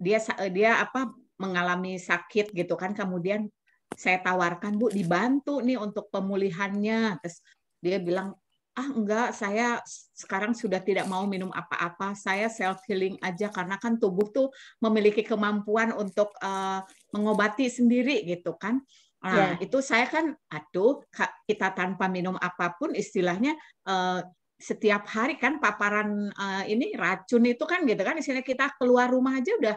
dia eh, dia apa mengalami sakit gitu kan. Kemudian saya tawarkan Bu dibantu nih untuk pemulihannya. Terus dia bilang ah enggak saya sekarang sudah tidak mau minum apa-apa saya self healing aja karena kan tubuh tuh memiliki kemampuan untuk uh, mengobati sendiri gitu kan nah yeah. itu saya kan aduh kita tanpa minum apapun istilahnya uh, setiap hari kan paparan uh, ini racun itu kan gitu kan sini kita keluar rumah aja udah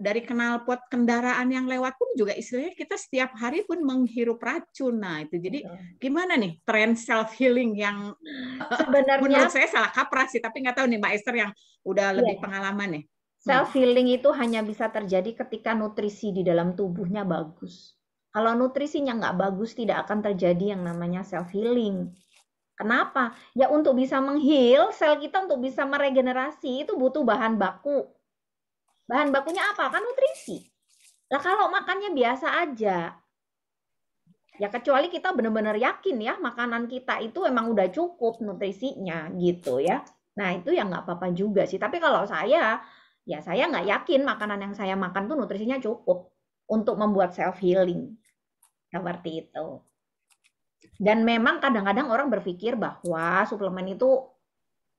dari kenal pot kendaraan yang lewat pun juga istilahnya kita setiap hari pun menghirup racun. Nah, itu jadi iya. gimana nih tren self healing yang sebenarnya menurut saya salah kaprah sih, tapi nggak tahu nih Mbak Esther yang udah lebih iya. lebih pengalaman nih. Nah. Self healing itu hanya bisa terjadi ketika nutrisi di dalam tubuhnya bagus. Kalau nutrisinya nggak bagus, tidak akan terjadi yang namanya self healing. Kenapa? Ya untuk bisa menghil sel kita untuk bisa meregenerasi itu butuh bahan baku Bahan bakunya apa? Kan nutrisi. Lah kalau makannya biasa aja, ya kecuali kita benar-benar yakin ya makanan kita itu emang udah cukup nutrisinya gitu ya. Nah itu ya nggak apa-apa juga sih. Tapi kalau saya, ya saya nggak yakin makanan yang saya makan tuh nutrisinya cukup untuk membuat self healing seperti itu. Dan memang kadang-kadang orang berpikir bahwa suplemen itu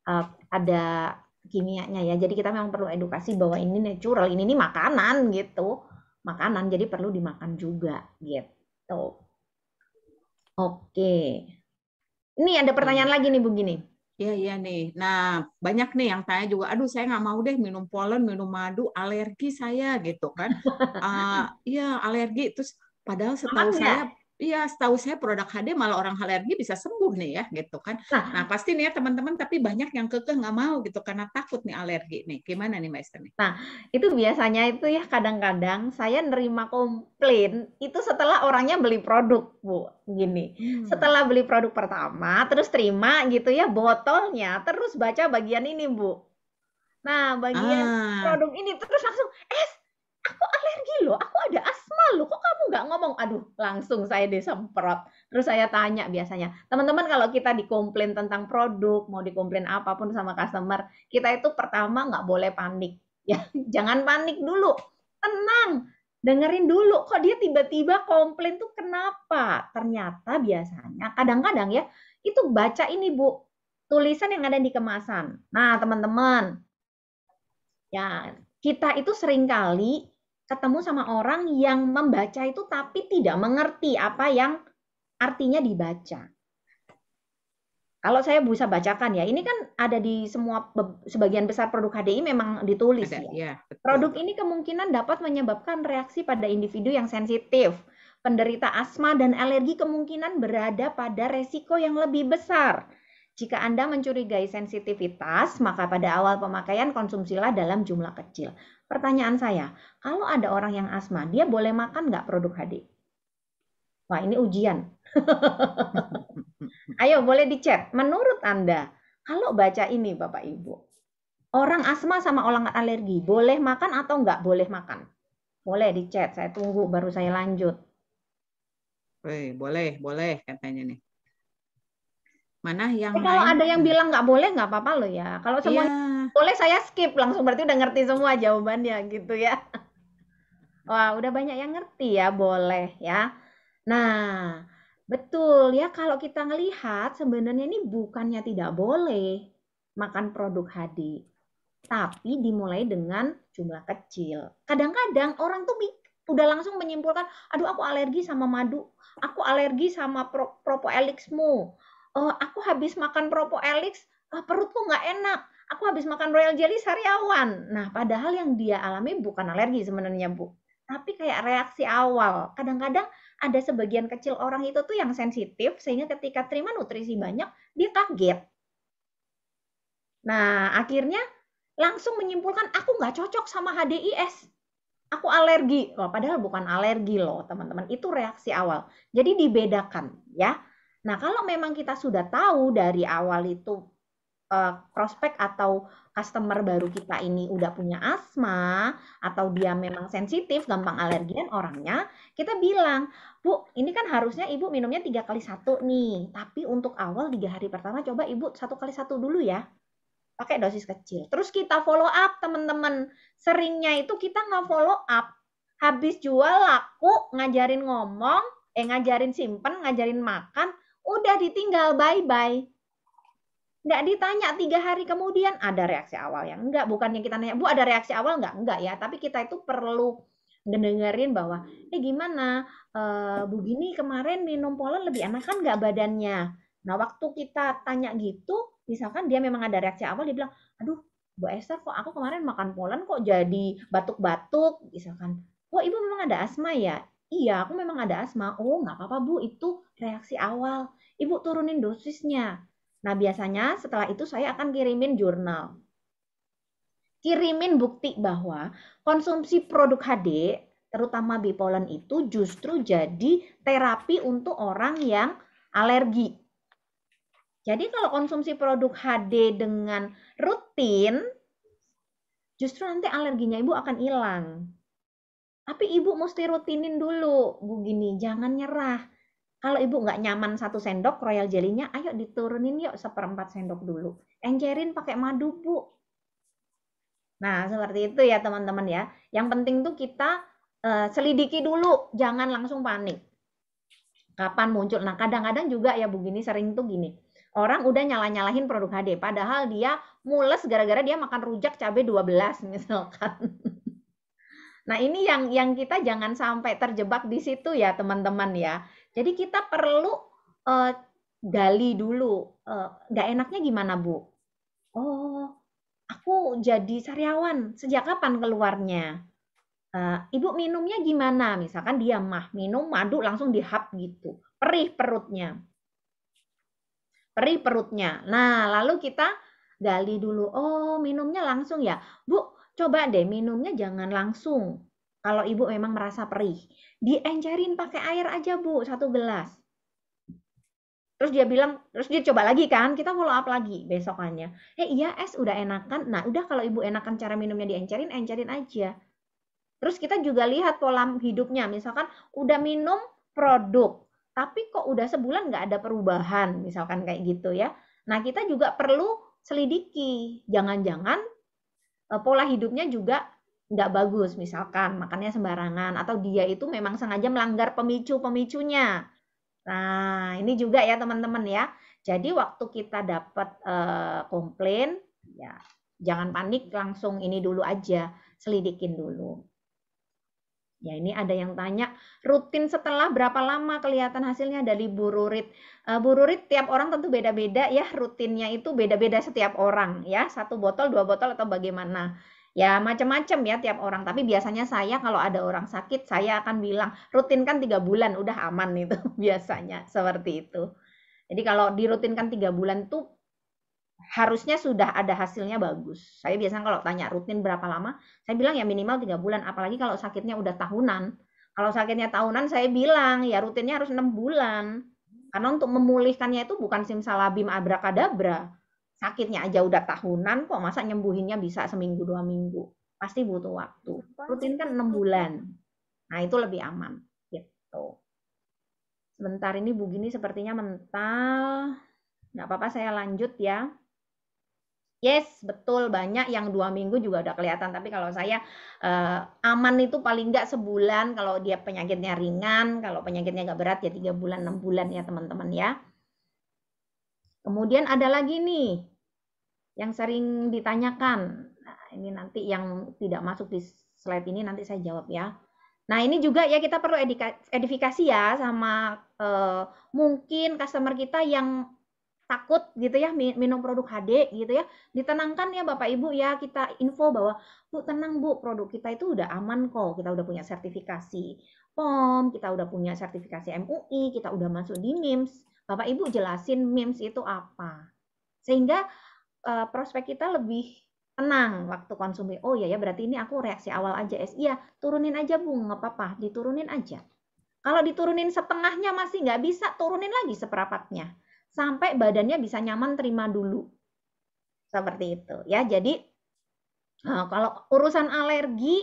uh, ada kimianya ya. Jadi kita memang perlu edukasi bahwa ini natural, ini nih makanan gitu. Makanan jadi perlu dimakan juga gitu. Oke. Ini ada pertanyaan iya. lagi nih begini. Iya iya nih. Nah banyak nih yang tanya juga. Aduh saya nggak mau deh minum polen, minum madu, alergi saya gitu kan. Ah, iya uh, alergi. Terus padahal setahu Aman saya Iya, setahu saya produk HD malah orang alergi bisa sembuh nih ya, gitu kan. Nah, nah pasti nih ya teman-teman, tapi banyak yang kekeh nggak mau gitu karena takut nih alergi nih. Gimana nih Mbak Esther nih? Nah, itu biasanya itu ya kadang-kadang saya nerima komplain itu setelah orangnya beli produk, Bu. Gini, hmm. setelah beli produk pertama, terus terima gitu ya botolnya, terus baca bagian ini, Bu. Nah, bagian ah. produk ini terus langsung eh, aku alergi loh, aku ada asma loh, kok kamu nggak ngomong? Aduh, langsung saya disemprot. Terus saya tanya biasanya, teman-teman kalau kita dikomplain tentang produk, mau dikomplain apapun sama customer, kita itu pertama nggak boleh panik. Ya, jangan panik dulu. Tenang, dengerin dulu kok dia tiba-tiba komplain tuh kenapa? Ternyata biasanya kadang-kadang ya, itu baca ini Bu, tulisan yang ada di kemasan. Nah, teman-teman, ya kita itu seringkali ketemu sama orang yang membaca itu tapi tidak mengerti apa yang artinya dibaca. Kalau saya bisa bacakan ya, ini kan ada di semua sebagian besar produk HDI memang ditulis ada, ya. ya Produk ini kemungkinan dapat menyebabkan reaksi pada individu yang sensitif. Penderita asma dan alergi kemungkinan berada pada resiko yang lebih besar. Jika Anda mencurigai sensitivitas, maka pada awal pemakaian konsumsilah dalam jumlah kecil. Pertanyaan saya, kalau ada orang yang asma, dia boleh makan nggak produk HD? Wah, ini ujian. Ayo, boleh dicek. Menurut Anda, kalau baca ini Bapak Ibu, orang asma sama orang alergi, boleh makan atau nggak boleh makan? Boleh dicek, saya tunggu baru saya lanjut. Woi boleh, boleh katanya nih. Mana eh, yang kalau ada yang bilang nggak boleh nggak apa-apa loh ya. Kalau iya. semua ya boleh saya skip langsung berarti udah ngerti semua jawabannya gitu ya. Wah, udah banyak yang ngerti ya, boleh ya. Nah, betul ya kalau kita ngelihat sebenarnya ini bukannya tidak boleh makan produk HD, tapi dimulai dengan jumlah kecil. Kadang-kadang orang tuh udah langsung menyimpulkan, aduh aku alergi sama madu, aku alergi sama pro propoelixmu, oh, aku habis makan propoelix, ah, eh, perutku nggak enak, aku habis makan royal jelly sariawan. Nah, padahal yang dia alami bukan alergi sebenarnya, Bu. Tapi kayak reaksi awal. Kadang-kadang ada sebagian kecil orang itu tuh yang sensitif sehingga ketika terima nutrisi banyak, dia kaget. Nah, akhirnya langsung menyimpulkan aku nggak cocok sama HDIS. Aku alergi. Loh, padahal bukan alergi loh, teman-teman. Itu reaksi awal. Jadi dibedakan, ya. Nah, kalau memang kita sudah tahu dari awal itu Eh, prospek atau customer baru kita ini udah punya asma atau dia memang sensitif, gampang alergian orangnya, kita bilang, Bu, ini kan harusnya Ibu minumnya tiga kali satu nih, tapi untuk awal tiga hari pertama coba Ibu satu kali satu dulu ya, pakai dosis kecil. Terus kita follow up teman-teman. Seringnya itu kita nggak follow up. Habis jual laku, ngajarin ngomong, eh ngajarin simpen, ngajarin makan, udah ditinggal bye-bye nggak ditanya tiga hari kemudian ada reaksi awal yang enggak bukannya kita nanya bu ada reaksi awal enggak enggak ya tapi kita itu perlu dengerin bahwa eh gimana e, bu gini kemarin minum polen lebih enak kan enggak badannya nah waktu kita tanya gitu misalkan dia memang ada reaksi awal dia bilang aduh bu Esther kok aku kemarin makan polen kok jadi batuk-batuk misalkan oh ibu memang ada asma ya iya aku memang ada asma oh nggak apa-apa bu itu reaksi awal ibu turunin dosisnya Nah, biasanya setelah itu saya akan kirimin jurnal. Kirimin bukti bahwa konsumsi produk HD, terutama bipolen itu justru jadi terapi untuk orang yang alergi. Jadi kalau konsumsi produk HD dengan rutin, justru nanti alerginya ibu akan hilang. Tapi ibu mesti rutinin dulu, Bu Gini, jangan nyerah kalau ibu nggak nyaman satu sendok royal jelly-nya, ayo diturunin yuk seperempat sendok dulu. Encerin pakai madu, Bu. Nah, seperti itu ya teman-teman ya. Yang penting tuh kita uh, selidiki dulu, jangan langsung panik. Kapan muncul? Nah, kadang-kadang juga ya begini, sering tuh gini. Orang udah nyalah nyalahin produk HD, padahal dia mules gara-gara dia makan rujak cabai 12 misalkan. Nah, ini yang yang kita jangan sampai terjebak di situ ya, teman-teman ya. Jadi kita perlu uh, gali dulu eh, nggak uh, enaknya gimana bu? Oh, aku jadi sariawan sejak kapan keluarnya? Uh, ibu minumnya gimana? Misalkan dia mah minum madu langsung dihap gitu, perih perutnya, perih perutnya. Nah lalu kita gali dulu. Oh minumnya langsung ya, bu? Coba deh minumnya jangan langsung kalau ibu memang merasa perih. Diencerin pakai air aja, Bu, satu gelas. Terus dia bilang, terus dia coba lagi kan, kita follow up lagi besokannya. Eh iya es udah enakan, nah udah kalau ibu enakan cara minumnya diencerin, encerin aja. Terus kita juga lihat pola hidupnya, misalkan udah minum produk, tapi kok udah sebulan nggak ada perubahan, misalkan kayak gitu ya. Nah kita juga perlu selidiki, jangan-jangan e, pola hidupnya juga nggak bagus misalkan makannya sembarangan atau dia itu memang sengaja melanggar pemicu-pemicunya. Nah, ini juga ya teman-teman ya. Jadi waktu kita dapat uh, komplain ya jangan panik langsung ini dulu aja, selidikin dulu. Ya, ini ada yang tanya, rutin setelah berapa lama kelihatan hasilnya dari bururit? Eh, bururit tiap orang tentu beda-beda ya, rutinnya itu beda-beda setiap orang ya, satu botol, dua botol atau bagaimana ya macam-macam ya tiap orang tapi biasanya saya kalau ada orang sakit saya akan bilang rutinkan tiga bulan udah aman itu biasanya seperti itu jadi kalau dirutinkan tiga bulan tuh harusnya sudah ada hasilnya bagus saya biasanya kalau tanya rutin berapa lama saya bilang ya minimal tiga bulan apalagi kalau sakitnya udah tahunan kalau sakitnya tahunan saya bilang ya rutinnya harus enam bulan karena untuk memulihkannya itu bukan simsalabim abrakadabra sakitnya aja udah tahunan kok masa nyembuhinnya bisa seminggu dua minggu pasti butuh waktu rutin kan enam bulan nah itu lebih aman gitu sebentar ini Bu Gini sepertinya mental nggak apa-apa saya lanjut ya Yes, betul banyak yang dua minggu juga udah kelihatan. Tapi kalau saya eh, aman itu paling nggak sebulan. Kalau dia penyakitnya ringan, kalau penyakitnya nggak berat ya tiga bulan, enam bulan ya teman-teman ya. Kemudian ada lagi nih yang sering ditanyakan. Nah, ini nanti yang tidak masuk di slide ini nanti saya jawab ya. Nah, ini juga ya kita perlu edifikasi ya sama eh, mungkin customer kita yang takut gitu ya minum produk HD gitu ya. Ditenangkan ya Bapak Ibu ya kita info bahwa Bu tenang Bu, produk kita itu udah aman kok. Kita udah punya sertifikasi POM, kita udah punya sertifikasi MUI, kita udah masuk di NIMS Bapak Ibu jelasin memes itu apa. Sehingga uh, prospek kita lebih tenang waktu konsumsi. Oh iya ya berarti ini aku reaksi awal aja es. Iya turunin aja bu nggak apa-apa diturunin aja. Kalau diturunin setengahnya masih nggak bisa turunin lagi seperapatnya. sampai badannya bisa nyaman terima dulu seperti itu ya jadi eh, kalau urusan alergi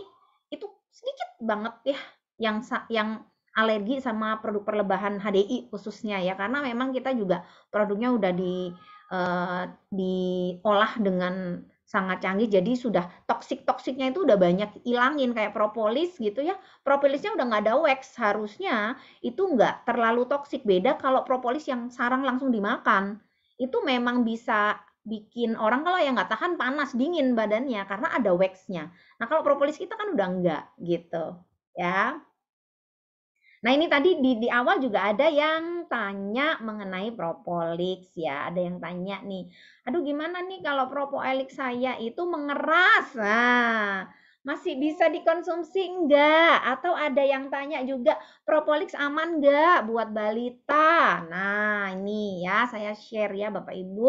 itu sedikit banget ya yang yang alergi sama produk perlebahan HDI khususnya ya karena memang kita juga produknya udah di uh, diolah dengan sangat canggih jadi sudah toksik toksiknya itu udah banyak hilangin kayak propolis gitu ya propolisnya udah nggak ada wax harusnya itu nggak terlalu toksik beda kalau propolis yang sarang langsung dimakan itu memang bisa bikin orang kalau yang nggak tahan panas dingin badannya karena ada waxnya nah kalau propolis kita kan udah nggak gitu ya Nah ini tadi di, di awal juga ada yang tanya mengenai Propolis ya. Ada yang tanya nih, aduh gimana nih kalau Propolis saya itu mengeras? Nah, masih bisa dikonsumsi enggak? Atau ada yang tanya juga propolis aman enggak buat balita? Nah, ini ya saya share ya Bapak Ibu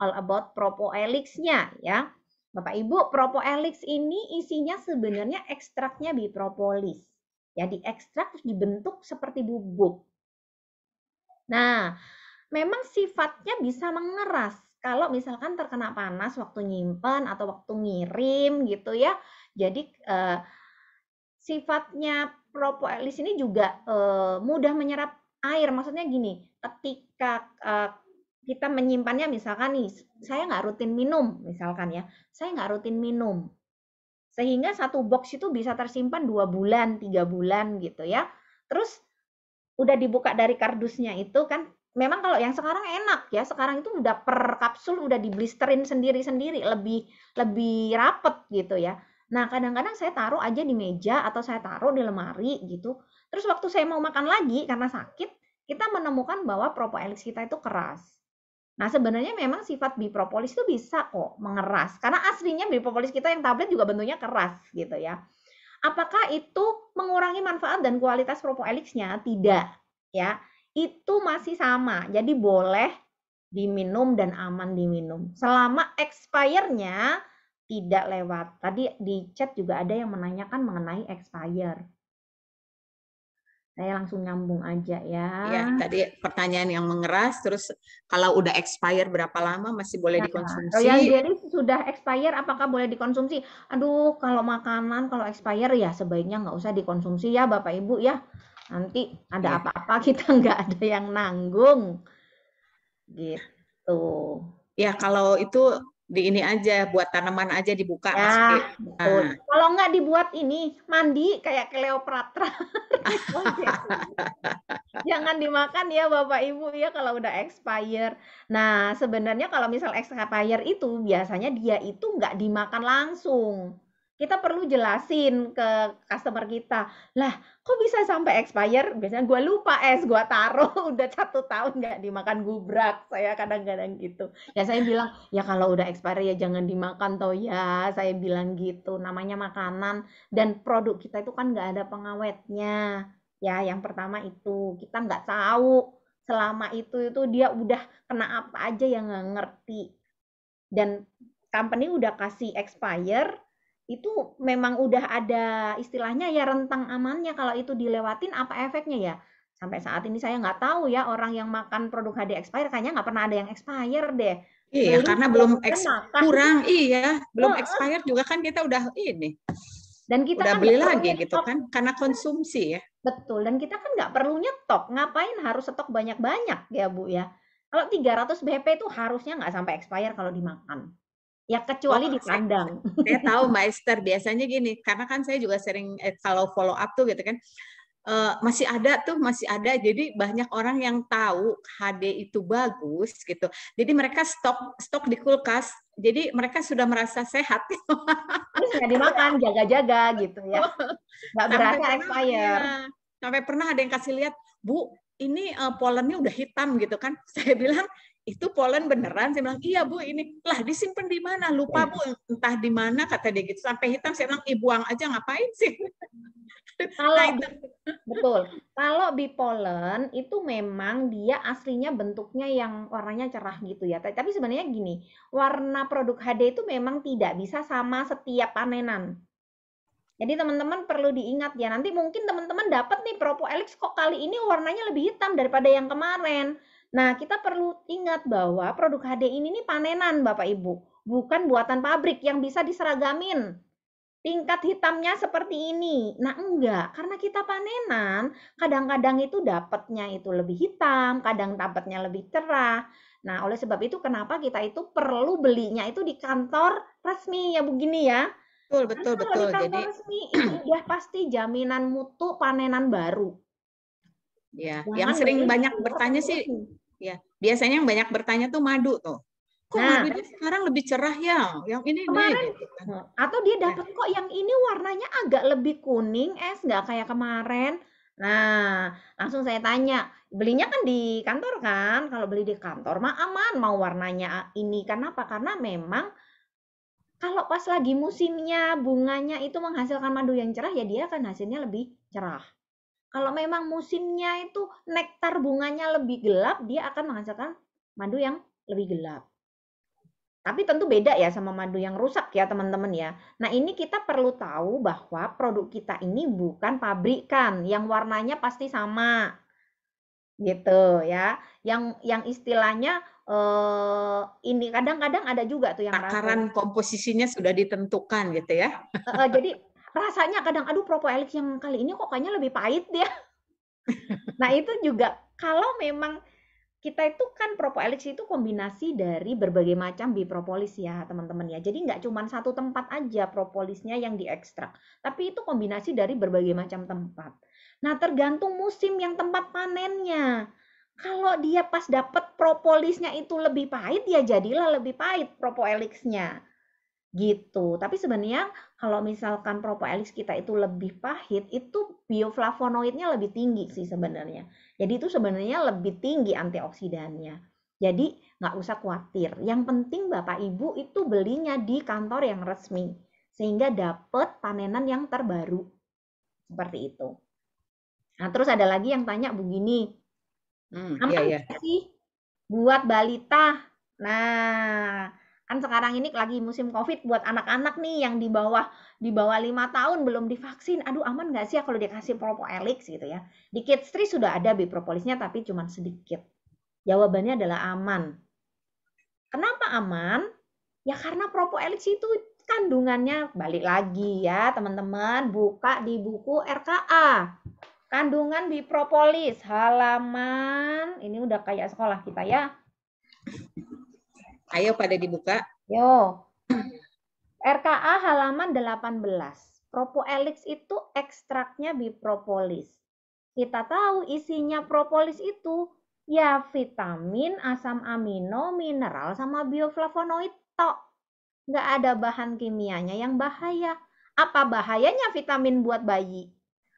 all about propolisnya ya. Bapak Ibu, propolis ini isinya sebenarnya ekstraknya bipropolis ya diekstrak terus dibentuk seperti bubuk. Nah, memang sifatnya bisa mengeras kalau misalkan terkena panas waktu nyimpen atau waktu ngirim gitu ya. Jadi eh, sifatnya propolis ini juga eh, mudah menyerap air. Maksudnya gini, ketika eh, kita menyimpannya misalkan nih, saya nggak rutin minum misalkan ya, saya nggak rutin minum. Sehingga satu box itu bisa tersimpan dua bulan, tiga bulan gitu ya. Terus udah dibuka dari kardusnya itu kan memang kalau yang sekarang enak ya sekarang itu udah per kapsul udah diblisterin sendiri-sendiri lebih lebih rapet gitu ya nah kadang-kadang saya taruh aja di meja atau saya taruh di lemari gitu terus waktu saya mau makan lagi karena sakit kita menemukan bahwa propolis kita itu keras Nah, sebenarnya memang sifat bipropolis itu bisa kok mengeras. Karena aslinya bipropolis kita yang tablet juga bentuknya keras gitu ya. Apakah itu mengurangi manfaat dan kualitas propolisnya Tidak, ya. Itu masih sama. Jadi boleh diminum dan aman diminum. Selama expire-nya tidak lewat. Tadi di chat juga ada yang menanyakan mengenai expire. Saya langsung nyambung aja ya. Ya, tadi pertanyaan yang mengeras, terus kalau udah expire berapa lama masih boleh nah, dikonsumsi? Kalau yang jadi sudah expire, apakah boleh dikonsumsi? Aduh, kalau makanan kalau expire ya sebaiknya nggak usah dikonsumsi ya Bapak Ibu ya. Nanti ada iya. apa-apa ya. kita nggak ada yang nanggung. Gitu. Ya, kalau itu di ini aja buat tanaman aja dibuka ya, masukin. Iya. Nah. Kalau nggak dibuat ini mandi kayak Cleopatra. Jangan dimakan ya Bapak Ibu ya kalau udah expire. Nah, sebenarnya kalau misal expire itu biasanya dia itu nggak dimakan langsung kita perlu jelasin ke customer kita lah kok bisa sampai expire biasanya gue lupa es gue taruh udah satu tahun nggak dimakan gubrak saya kadang-kadang gitu ya saya bilang ya kalau udah expire ya jangan dimakan toh ya saya bilang gitu namanya makanan dan produk kita itu kan nggak ada pengawetnya ya yang pertama itu kita nggak tahu selama itu itu dia udah kena apa aja yang nggak ngerti dan company udah kasih expire itu memang udah ada istilahnya ya rentang amannya kalau itu dilewatin apa efeknya ya sampai saat ini saya nggak tahu ya orang yang makan produk HD expire kayaknya nggak pernah ada yang expire deh iya Lalu karena belum kan? kurang iya belum oh, expire juga kan kita udah ini dan kita udah kan beli lagi gitu kan karena konsumsi ya betul dan kita kan nggak perlu nyetok ngapain harus stok banyak-banyak ya bu ya kalau 300 BP itu harusnya nggak sampai expire kalau dimakan Ya kecuali oh, di kandang. Saya, saya tahu Mbak Esther biasanya gini, karena kan saya juga sering eh, kalau follow up tuh gitu kan uh, masih ada tuh masih ada jadi banyak orang yang tahu HD itu bagus gitu jadi mereka stok stok di kulkas jadi mereka sudah merasa sehat terus nggak dimakan jaga-jaga gitu ya nggak berasa nggak ya, sampai pernah ada yang kasih lihat bu ini uh, eh, polennya udah hitam gitu kan saya bilang itu polen beneran saya bilang iya bu ini lah disimpan di mana lupa bu iya. entah di mana kata dia gitu sampai hitam saya bilang ibu buang aja ngapain sih kalau nah, betul kalau bipolen itu memang dia aslinya bentuknya yang warnanya cerah gitu ya tapi sebenarnya gini warna produk HD itu memang tidak bisa sama setiap panenan jadi teman-teman perlu diingat ya nanti mungkin teman-teman dapat nih Propo Elix kok kali ini warnanya lebih hitam daripada yang kemarin Nah, kita perlu ingat bahwa produk HD ini nih panenan Bapak Ibu, bukan buatan pabrik yang bisa diseragamin. Tingkat hitamnya seperti ini. Nah, enggak, karena kita panenan, kadang-kadang itu dapatnya itu lebih hitam, kadang dapatnya lebih cerah. Nah, oleh sebab itu kenapa kita itu perlu belinya itu di kantor resmi ya begini ya. Betul, betul, betul. Kalau di kantor Jadi resmi itu udah pasti jaminan mutu panenan baru. Ya, Jangan yang sering banyak bertanya sih Ya, biasanya yang banyak bertanya tuh madu tuh. Kok nah, madunya sekarang lebih cerah ya? Yang ini kemarin, deh, gitu kan. atau dia dapat nah. kok yang ini warnanya agak lebih kuning es nggak kayak kemarin. Nah, langsung saya tanya, belinya kan di kantor kan? Kalau beli di kantor mah aman mau warnanya ini. Kenapa? Karena memang kalau pas lagi musimnya bunganya itu menghasilkan madu yang cerah ya dia akan hasilnya lebih cerah. Kalau memang musimnya itu nektar bunganya lebih gelap, dia akan menghasilkan madu yang lebih gelap. Tapi tentu beda ya sama madu yang rusak ya teman-teman ya. Nah ini kita perlu tahu bahwa produk kita ini bukan pabrikan yang warnanya pasti sama gitu ya. Yang yang istilahnya eh, ini kadang-kadang ada juga tuh yang takaran rasanya. komposisinya sudah ditentukan gitu ya. jadi rasanya kadang aduh propolis yang kali ini kok kayaknya lebih pahit dia. nah itu juga kalau memang kita itu kan propolis itu kombinasi dari berbagai macam bipropolis ya teman-teman ya. Jadi nggak cuma satu tempat aja propolisnya yang diekstrak, tapi itu kombinasi dari berbagai macam tempat. Nah tergantung musim yang tempat panennya. Kalau dia pas dapet propolisnya itu lebih pahit, ya jadilah lebih pahit propolisnya gitu. Tapi sebenarnya kalau misalkan propolis kita itu lebih pahit, itu bioflavonoidnya lebih tinggi sih sebenarnya. Jadi itu sebenarnya lebih tinggi antioksidannya. Jadi nggak usah khawatir. Yang penting Bapak Ibu itu belinya di kantor yang resmi sehingga dapat panenan yang terbaru. Seperti itu. Nah, terus ada lagi yang tanya begini. Hmm, apa iya, iya. sih buat balita? Nah, kan sekarang ini lagi musim covid buat anak-anak nih yang di bawah di bawah lima tahun belum divaksin aduh aman nggak sih ya kalau dikasih propoelix gitu ya di kids tree sudah ada bipropolisnya tapi cuma sedikit jawabannya adalah aman kenapa aman ya karena propoelix itu kandungannya balik lagi ya teman-teman buka di buku RKA kandungan bipropolis halaman ini udah kayak sekolah kita ya Ayo pada dibuka. Yo. RKA halaman 18. Propoelix itu ekstraknya bipropolis. Kita tahu isinya propolis itu ya vitamin, asam amino, mineral, sama bioflavonoid tok. Nggak ada bahan kimianya yang bahaya. Apa bahayanya vitamin buat bayi?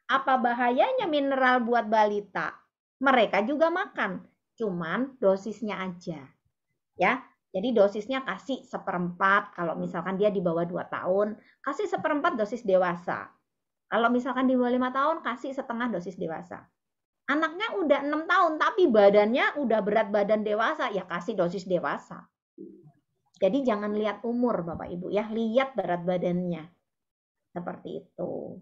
Apa bahayanya mineral buat balita? Mereka juga makan, cuman dosisnya aja. Ya, jadi dosisnya kasih seperempat kalau misalkan dia di bawah 2 tahun, kasih seperempat dosis dewasa. Kalau misalkan di bawah 5 tahun, kasih setengah dosis dewasa. Anaknya udah 6 tahun tapi badannya udah berat badan dewasa, ya kasih dosis dewasa. Jadi jangan lihat umur Bapak Ibu ya, lihat berat badannya. Seperti itu.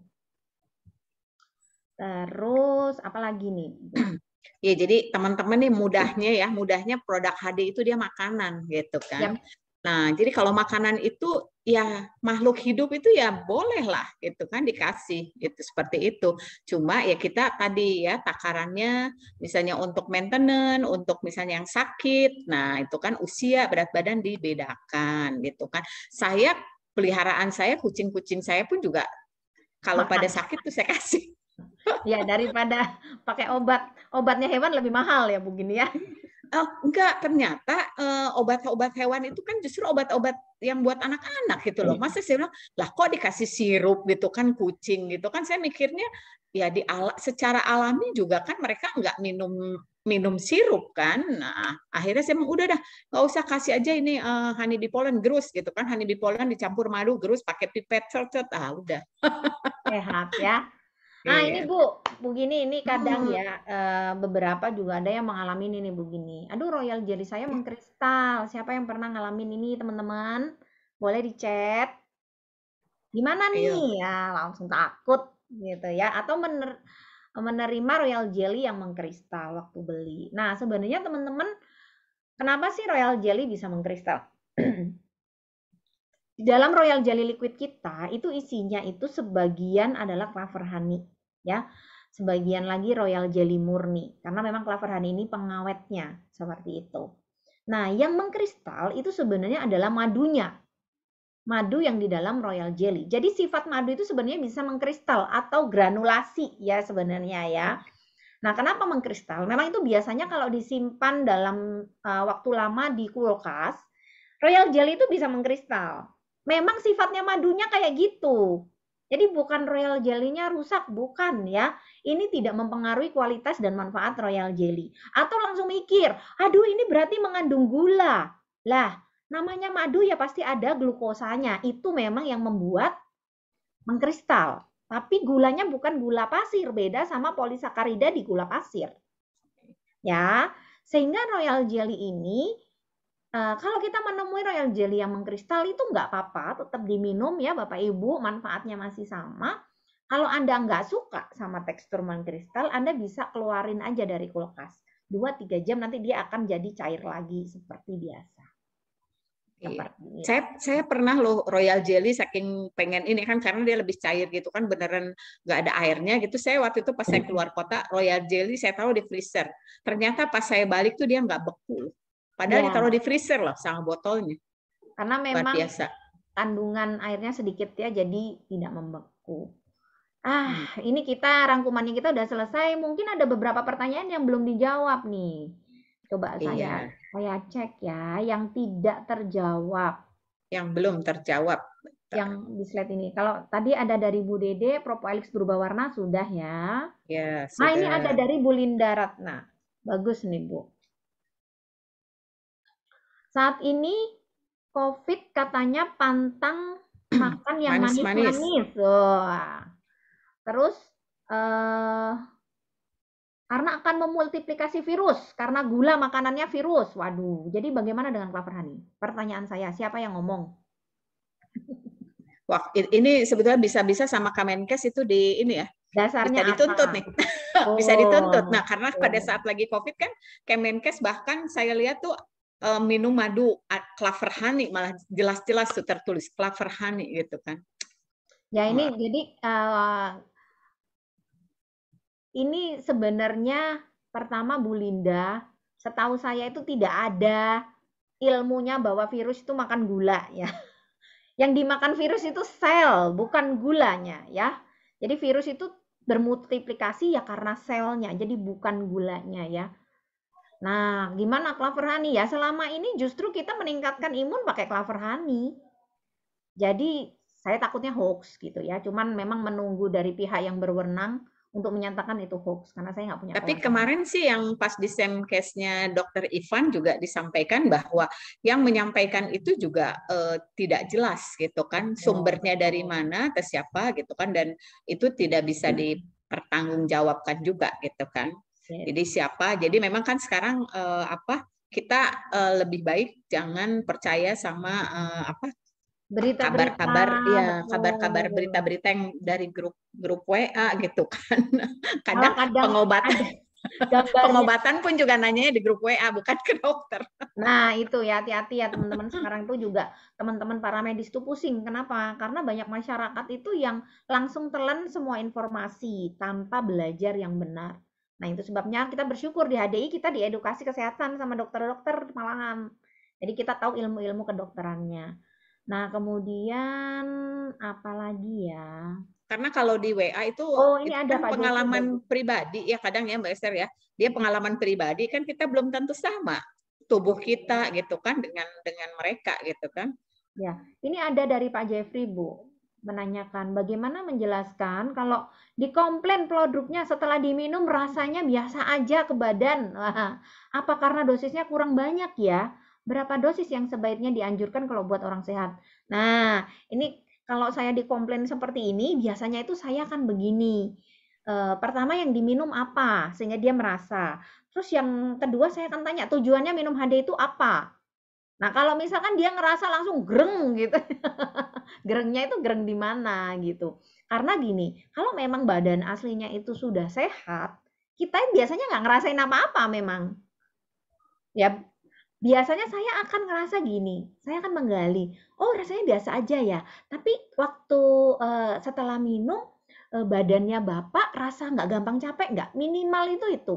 Terus apalagi nih? Ya, jadi teman-teman nih mudahnya ya, mudahnya produk HD itu dia makanan gitu kan. Yep. Ya. Nah, jadi kalau makanan itu ya makhluk hidup itu ya bolehlah gitu kan dikasih gitu seperti itu. Cuma ya kita tadi ya takarannya misalnya untuk maintenance, untuk misalnya yang sakit. Nah, itu kan usia, berat badan dibedakan gitu kan. Saya peliharaan saya kucing-kucing saya pun juga kalau Makan. pada sakit tuh saya kasih ya daripada pakai obat obatnya hewan lebih mahal ya begini ya oh, enggak ternyata uh, obat-obat hewan itu kan justru obat-obat yang buat anak-anak gitu loh masa saya bilang lah kok dikasih sirup gitu kan kucing gitu kan saya mikirnya ya di ala, secara alami juga kan mereka nggak minum minum sirup kan nah, akhirnya saya mau udah dah nggak usah kasih aja ini uh, honey di pollen gerus gitu kan honey di pollen dicampur madu gerus pakai pipet cocot ah udah sehat ya Nah, iya, ini iya. Bu, begini ini kadang ya eh, beberapa juga ada yang mengalami ini nih begini. Aduh, royal jelly saya iya. mengkristal. Siapa yang pernah ngalamin ini, teman-teman? Boleh di chat. Gimana nih? Ayo. Ya, langsung takut gitu ya atau mener- menerima royal jelly yang mengkristal waktu beli. Nah, sebenarnya teman-teman, kenapa sih royal jelly bisa mengkristal? Di dalam royal jelly liquid kita, itu isinya itu sebagian adalah clover honey ya. Sebagian lagi royal jelly murni karena memang clover honey ini pengawetnya seperti itu. Nah, yang mengkristal itu sebenarnya adalah madunya. Madu yang di dalam royal jelly. Jadi sifat madu itu sebenarnya bisa mengkristal atau granulasi ya sebenarnya ya. Iya. Nah, kenapa mengkristal? Memang itu biasanya kalau disimpan dalam uh, waktu lama di kulkas, royal jelly itu bisa mengkristal. Memang sifatnya madunya kayak gitu. Jadi bukan royal jelly-nya rusak, bukan ya. Ini tidak mempengaruhi kualitas dan manfaat royal jelly. Atau langsung mikir, aduh ini berarti mengandung gula. Lah, namanya madu ya pasti ada glukosanya. Itu memang yang membuat mengkristal. Tapi gulanya bukan gula pasir, beda sama polisakarida di gula pasir. Ya, sehingga royal jelly ini Eh, kalau kita menemui royal jelly yang mengkristal itu nggak apa-apa, tetap diminum ya Bapak Ibu, manfaatnya masih sama. Kalau Anda nggak suka sama tekstur mengkristal, Anda bisa keluarin aja dari kulkas. 2-3 jam nanti dia akan jadi cair lagi seperti biasa. Iya. Seperti ya. saya saya pernah loh royal jelly saking pengen ini kan karena dia lebih cair gitu kan beneran nggak ada airnya gitu saya waktu itu pas saya iya. keluar kota royal jelly saya tahu di freezer ternyata pas saya balik tuh dia nggak beku Padahal ya. ditaruh di freezer loh sama botolnya. Karena memang biasa. kandungan airnya sedikit ya, jadi tidak membeku. Ah, hmm. ini kita rangkumannya kita udah selesai. Mungkin ada beberapa pertanyaan yang belum dijawab nih. Coba iya. saya saya cek ya, yang tidak terjawab. Yang belum terjawab. Yang di slide ini. Kalau tadi ada dari Bu Dede, propolis berubah warna sudah ya. Ya. Sudah. Nah ini ada dari Bu Linda Ratna. Bagus nih Bu saat ini COVID katanya pantang makan yang manis-manis. Terus uh, karena akan memultiplikasi virus, karena gula makanannya virus. Waduh, jadi bagaimana dengan Clover Honey? Pertanyaan saya, siapa yang ngomong? Wah, ini sebetulnya bisa-bisa sama Kemenkes itu di ini ya. Dasarnya bisa dituntut apa? nih. bisa dituntut. Oh, nah, karena pada oh. saat lagi Covid kan Kemenkes bahkan saya lihat tuh Eh, minum madu clover honey malah jelas-jelas tuh tertulis clover honey gitu kan. Ya ini Wah. jadi uh, ini sebenarnya pertama Bu Linda, setahu saya itu tidak ada ilmunya bahwa virus itu makan gula ya. Yang dimakan virus itu sel, bukan gulanya ya. Jadi virus itu bermultiplikasi ya karena selnya, jadi bukan gulanya ya. Nah, gimana clover honey ya? Selama ini justru kita meningkatkan imun pakai clover honey. Jadi saya takutnya hoax gitu ya. Cuman memang menunggu dari pihak yang berwenang untuk menyatakan itu hoax karena saya nggak punya. Tapi kemarin sih yang pas di nya Dokter Ivan juga disampaikan bahwa yang menyampaikan itu juga uh, tidak jelas gitu kan sumbernya dari mana, ke siapa gitu kan dan itu tidak bisa hmm. dipertanggungjawabkan juga gitu kan. Iya. Jadi siapa? Jadi memang kan sekarang uh, apa kita uh, lebih baik jangan percaya sama uh, apa kabar-kabar ya kabar-kabar berita-berita yang dari grup grup WA gitu kan kadang, oh, kadang pengobatan pengobatan pun juga nanya di grup WA bukan ke dokter nah itu ya hati-hati ya teman-teman sekarang itu juga teman-teman para medis tuh pusing kenapa karena banyak masyarakat itu yang langsung telan semua informasi tanpa belajar yang benar Nah, itu sebabnya kita bersyukur di HDI kita diedukasi kesehatan sama dokter-dokter Malangan Jadi kita tahu ilmu-ilmu kedokterannya. Nah, kemudian apa lagi ya? Karena kalau di WA itu, oh, ini itu ada kan pengalaman pribadi ya kadang ya Mbak Esther ya. Dia pengalaman pribadi kan kita belum tentu sama tubuh kita gitu kan dengan dengan mereka gitu kan. Ya, ini ada dari Pak Jeffrey Bu menanyakan bagaimana menjelaskan kalau dikomplain produknya setelah diminum rasanya biasa aja ke badan. Apa karena dosisnya kurang banyak ya? Berapa dosis yang sebaiknya dianjurkan kalau buat orang sehat? Nah, ini kalau saya dikomplain seperti ini, biasanya itu saya akan begini. E, pertama yang diminum apa sehingga dia merasa. Terus yang kedua saya akan tanya tujuannya minum HD itu apa? Nah, kalau misalkan dia ngerasa langsung greng gitu. Grengnya itu greng di mana gitu. Karena gini, kalau memang badan aslinya itu sudah sehat, kita biasanya nggak ngerasain apa-apa memang. Ya, biasanya saya akan ngerasa gini, saya akan menggali. Oh, rasanya biasa aja ya. Tapi waktu uh, setelah minum, uh, badannya bapak rasa nggak gampang capek nggak? Minimal itu itu.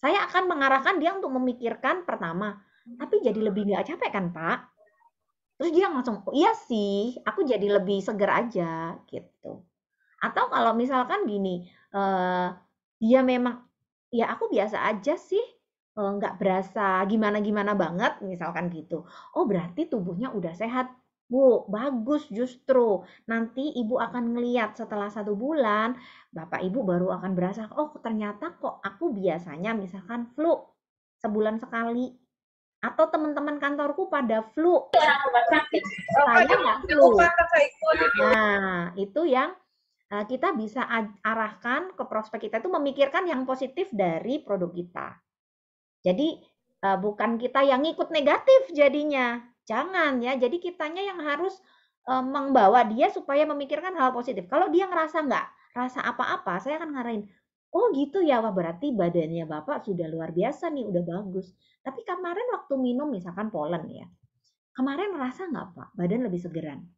Saya akan mengarahkan dia untuk memikirkan pertama, tapi jadi lebih nggak capek kan Pak? Terus dia langsung, oh, iya sih, aku jadi lebih seger aja gitu. Atau kalau misalkan gini, eh, dia ya memang, ya aku biasa aja sih, eh, nggak berasa gimana-gimana banget, misalkan gitu. Oh berarti tubuhnya udah sehat Bu, bagus justru. Nanti ibu akan ngeliat setelah satu bulan, bapak ibu baru akan berasa, oh ternyata kok aku biasanya misalkan flu sebulan sekali atau teman-teman kantorku pada flu. Orang Saya nggak flu. Nah, itu yang eh, kita bisa arahkan ke prospek kita itu memikirkan yang positif dari produk kita. Jadi eh, bukan kita yang ikut negatif jadinya. Jangan ya. Jadi kitanya yang harus eh, membawa dia supaya memikirkan hal positif. Kalau dia ngerasa nggak rasa apa-apa, saya akan ngarahin Oh gitu ya, wah berarti badannya Bapak sudah luar biasa nih, udah bagus. Tapi kemarin waktu minum misalkan polen ya, kemarin ngerasa nggak Pak, badan lebih segeran?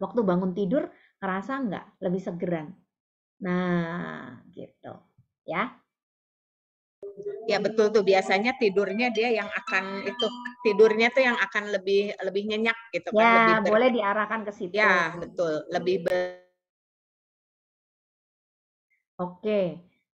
Waktu bangun tidur ngerasa nggak lebih segeran? Nah gitu ya. Ya betul tuh biasanya tidurnya dia yang akan itu tidurnya tuh yang akan lebih lebih nyenyak gitu ya, kan. Ya boleh diarahkan ke situ. Ya betul lebih ber Oke.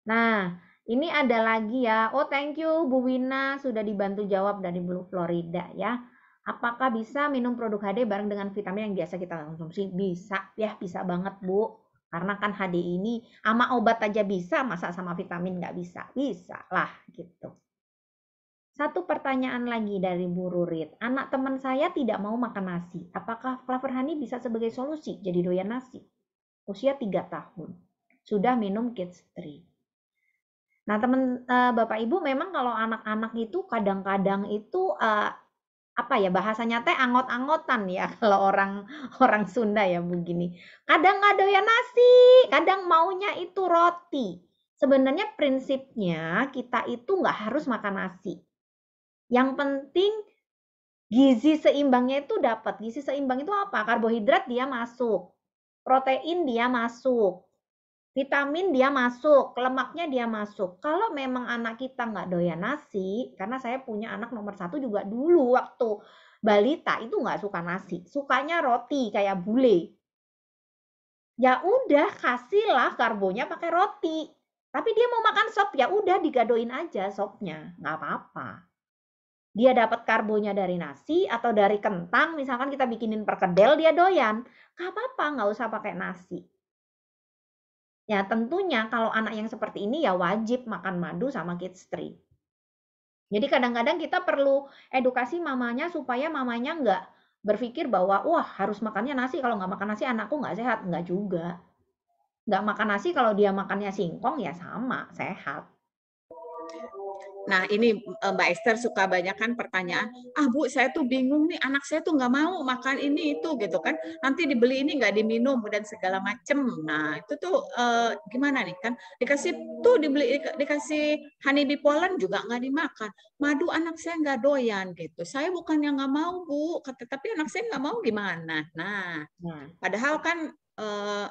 Nah, ini ada lagi ya. Oh, thank you Bu Wina sudah dibantu jawab dari Blue Florida ya. Apakah bisa minum produk HD bareng dengan vitamin yang biasa kita konsumsi? Bisa, ya bisa banget Bu. Karena kan HD ini sama obat aja bisa, masa sama vitamin nggak bisa? Bisa lah gitu. Satu pertanyaan lagi dari Bu Rurit. Anak teman saya tidak mau makan nasi. Apakah flavor honey bisa sebagai solusi jadi doyan nasi? Usia 3 tahun sudah minum kids 3. Nah, teman uh, eh, Bapak Ibu memang kalau anak-anak itu kadang-kadang itu uh, apa ya bahasanya teh angot-angotan ya kalau orang orang Sunda ya begini. Kadang nggak doyan nasi, kadang maunya itu roti. Sebenarnya prinsipnya kita itu nggak harus makan nasi. Yang penting gizi seimbangnya itu dapat. Gizi seimbang itu apa? Karbohidrat dia masuk, protein dia masuk, Vitamin dia masuk, lemaknya dia masuk. Kalau memang anak kita nggak doyan nasi, karena saya punya anak nomor satu juga dulu waktu balita itu nggak suka nasi, sukanya roti kayak bule. Ya udah kasihlah karbonya pakai roti. Tapi dia mau makan sop, ya udah digadoin aja sopnya, nggak apa-apa dia dapat karbonya dari nasi atau dari kentang, misalkan kita bikinin perkedel, dia doyan. nggak apa-apa, nggak usah pakai nasi. Ya tentunya kalau anak yang seperti ini ya wajib makan madu sama kids tree. Jadi kadang-kadang kita perlu edukasi mamanya supaya mamanya nggak berpikir bahwa wah harus makannya nasi kalau nggak makan nasi anakku nggak sehat nggak juga nggak makan nasi kalau dia makannya singkong ya sama sehat Nah ini eh, Mbak Esther suka banyak kan pertanyaan, ah Bu saya tuh bingung nih anak saya tuh nggak mau makan ini itu gitu kan, nanti dibeli ini nggak diminum dan segala macem. Nah itu tuh eh, gimana nih kan, dikasih tuh dibeli dikasih honeybee pollen juga nggak dimakan, madu anak saya nggak doyan gitu, saya bukan yang nggak mau Bu, kata tapi anak saya nggak mau gimana? Nah, nah. padahal kan eh,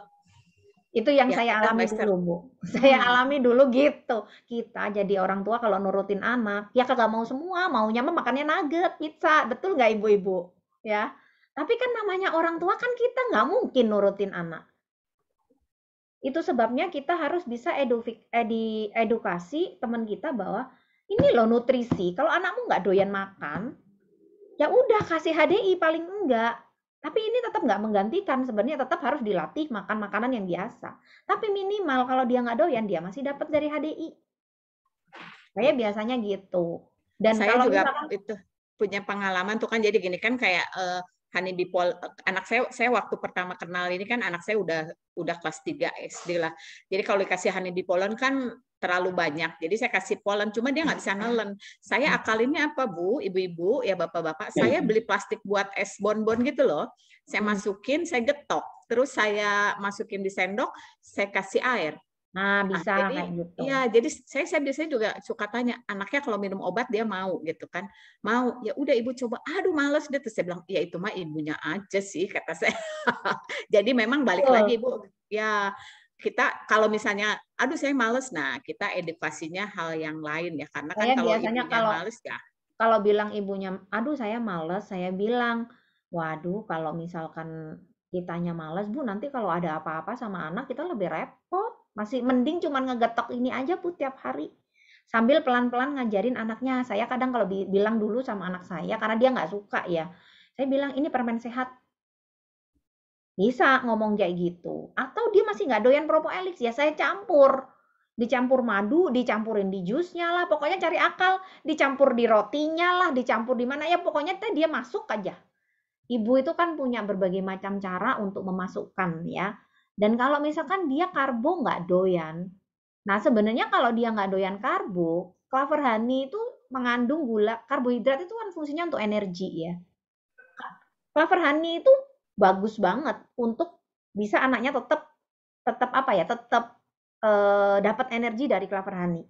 itu yang ya, saya alami master. dulu, Bu. Saya hmm. alami dulu gitu. Kita jadi orang tua kalau nurutin anak, ya kagak mau semua, maunya mah makannya nugget, pizza. Betul nggak ibu-ibu? Ya. Tapi kan namanya orang tua kan kita nggak mungkin nurutin anak. Itu sebabnya kita harus bisa edufik, edi, edukasi teman kita bahwa ini loh nutrisi. Kalau anakmu nggak doyan makan, ya udah kasih HDI paling enggak tapi ini tetap nggak menggantikan, sebenarnya tetap harus dilatih makan makanan yang biasa. Tapi minimal kalau dia nggak doyan, dia masih dapat dari HDI. Saya iya. biasanya gitu. Dan saya kalau juga misalkan, itu punya pengalaman tuh kan jadi gini kan kayak uh, Hani pol eh, anak saya saya waktu pertama kenal ini kan anak saya udah udah kelas 3 SD lah. Jadi kalau dikasih Hani Bipolen kan terlalu banyak. Jadi saya kasih polen cuma dia nggak bisa nelen. Saya hmm. akalinnya apa Bu, ibu-ibu, ya bapak-bapak, hmm. saya beli plastik buat es bonbon gitu loh. Saya hmm. masukin, saya getok, terus saya masukin di sendok, saya kasih air. Nah, bisa nah, jadi, gitu. Iya, jadi saya saya biasanya juga suka tanya, anaknya kalau minum obat dia mau gitu kan. Mau. Ya udah ibu coba. Aduh, males dia terus saya bilang, "Ya itu mah ibunya aja sih," kata saya. jadi memang balik oh. lagi bu ya kita kalau misalnya aduh saya males nah kita edukasinya hal yang lain ya karena kan saya kan kalau ibunya kalau, males ya kalau bilang ibunya aduh saya males saya bilang waduh kalau misalkan kitanya males bu nanti kalau ada apa-apa sama anak kita lebih repot masih mending cuman ngegetok ini aja Bu tiap hari. Sambil pelan-pelan ngajarin anaknya. Saya kadang kalau bilang dulu sama anak saya karena dia nggak suka ya. Saya bilang ini permen sehat. Bisa ngomong kayak gitu. Atau dia masih nggak doyan propolis ya saya campur dicampur madu, dicampurin di jusnya lah, pokoknya cari akal, dicampur di rotinya lah, dicampur di mana ya, pokoknya teh dia masuk aja. Ibu itu kan punya berbagai macam cara untuk memasukkan ya dan kalau misalkan dia karbo nggak doyan, nah sebenarnya kalau dia nggak doyan karbo, clover honey itu mengandung gula karbohidrat itu kan fungsinya untuk energi ya. Clover honey itu bagus banget untuk bisa anaknya tetap tetap apa ya tetap e, eh, dapat energi dari clover honey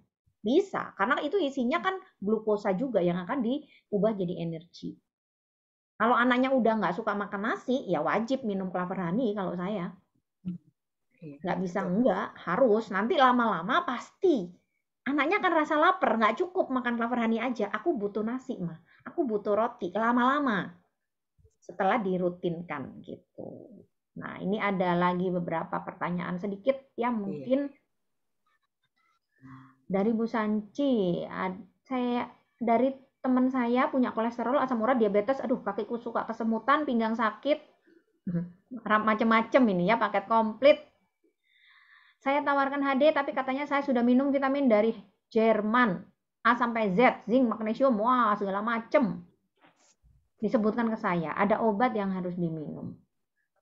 bisa karena itu isinya kan glukosa juga yang akan diubah jadi energi. Kalau anaknya udah nggak suka makan nasi, ya wajib minum clover honey kalau saya. Iya. nggak bisa enggak harus nanti lama-lama pasti anaknya akan rasa lapar nggak cukup makan flavor honey aja aku butuh nasi mah aku butuh roti lama-lama setelah dirutinkan gitu nah ini ada lagi beberapa pertanyaan sedikit yang iya. mungkin dari Bu Sanci saya dari teman saya punya kolesterol asam urat diabetes aduh kakiku suka kesemutan pinggang sakit mhm. macam-macam ini ya paket komplit saya tawarkan HD tapi katanya saya sudah minum vitamin dari Jerman. A sampai Z, zinc, magnesium, wah segala macem. Disebutkan ke saya, ada obat yang harus diminum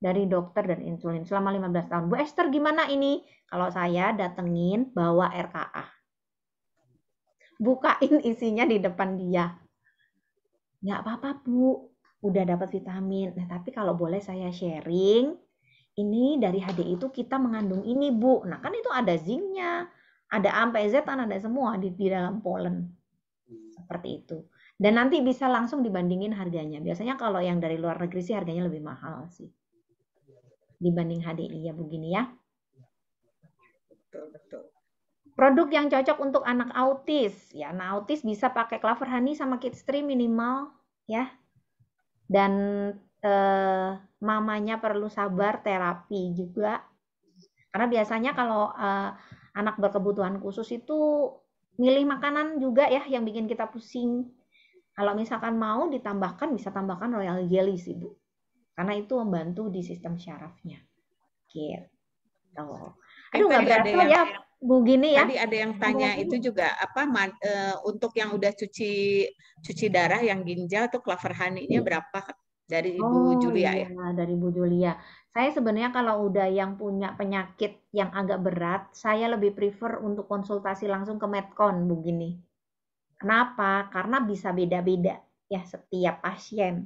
dari dokter dan insulin selama 15 tahun. Bu Esther gimana ini? Kalau saya datengin bawa RKA. Bukain isinya di depan dia. Nggak apa-apa, Bu. Udah dapat vitamin. Nah, tapi kalau boleh saya sharing, ini dari HDI itu kita mengandung ini bu. Nah kan itu ada zincnya, ada A sampai Z kan ada semua di, di dalam polen. Hmm. Seperti itu. Dan nanti bisa langsung dibandingin harganya. Biasanya kalau yang dari luar negeri sih harganya lebih mahal sih. Dibanding HDI ya begini ya. Produk yang cocok untuk anak autis. Ya, anak autis bisa pakai Clover Honey sama Kids Tree minimal ya. Dan eh, mamanya perlu sabar terapi juga. Karena biasanya kalau uh, anak berkebutuhan khusus itu milih makanan juga ya yang bikin kita pusing. Kalau misalkan mau ditambahkan bisa tambahkan royal jelly sih Bu. Karena itu membantu di sistem syarafnya. okay. Gitu. Eh, Aduh nggak berasa ya Bu gini ya. Tadi ada yang tanya Bu. itu juga apa mad, e, eh, untuk yang udah cuci cuci darah yang ginjal tuh clover honey-nya iya. berapa dari Ibu oh, Julia ya. ya. Dari Ibu Julia. Saya sebenarnya kalau udah yang punya penyakit yang agak berat, saya lebih prefer untuk konsultasi langsung ke Medcon begini. Kenapa? Karena bisa beda-beda ya setiap pasien.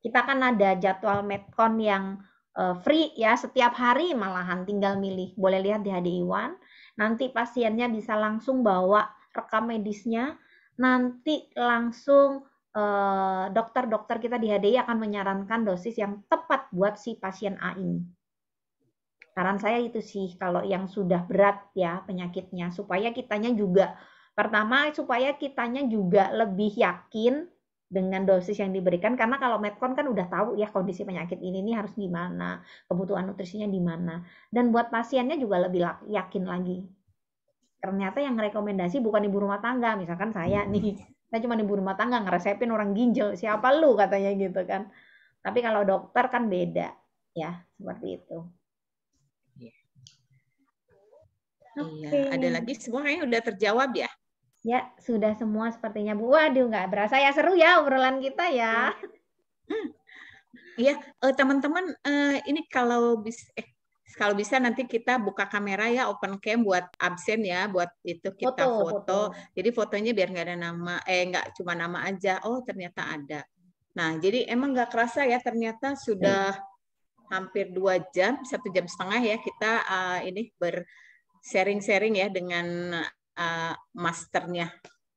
Kita kan ada jadwal Medcon yang eh, free ya setiap hari malahan tinggal milih. Boleh lihat di HDI Iwan. Nanti pasiennya bisa langsung bawa rekam medisnya, nanti langsung Eh, dokter-dokter kita di HDI akan menyarankan dosis yang tepat buat si pasien A ini. Saran saya itu sih kalau yang sudah berat ya penyakitnya supaya kitanya juga pertama supaya kitanya juga lebih yakin dengan dosis yang diberikan karena kalau Medcon kan udah tahu ya kondisi penyakit ini nih harus gimana, kebutuhan nutrisinya di mana dan buat pasiennya juga lebih yakin lagi. Ternyata yang rekomendasi bukan ibu rumah tangga, misalkan saya hmm. nih kita cuma ibu rumah tangga ngeresepin orang ginjal, siapa lu katanya gitu kan. Tapi kalau dokter kan beda ya, seperti itu. Iya. Okay. Iya, ada lagi semua yang udah terjawab ya. Ya, sudah semua sepertinya Bu. Waduh, nggak berasa ya seru ya obrolan kita ya. Iya, hmm. Ya, teman-teman eh, ini kalau bis eh kalau bisa nanti kita buka kamera ya open cam buat absen ya buat itu kita foto, foto. foto. jadi fotonya biar nggak ada nama eh nggak cuma nama aja oh ternyata ada nah jadi emang nggak kerasa ya ternyata sudah hmm. hampir dua jam satu jam setengah ya kita uh, ini ber sharing sharing ya dengan uh, masternya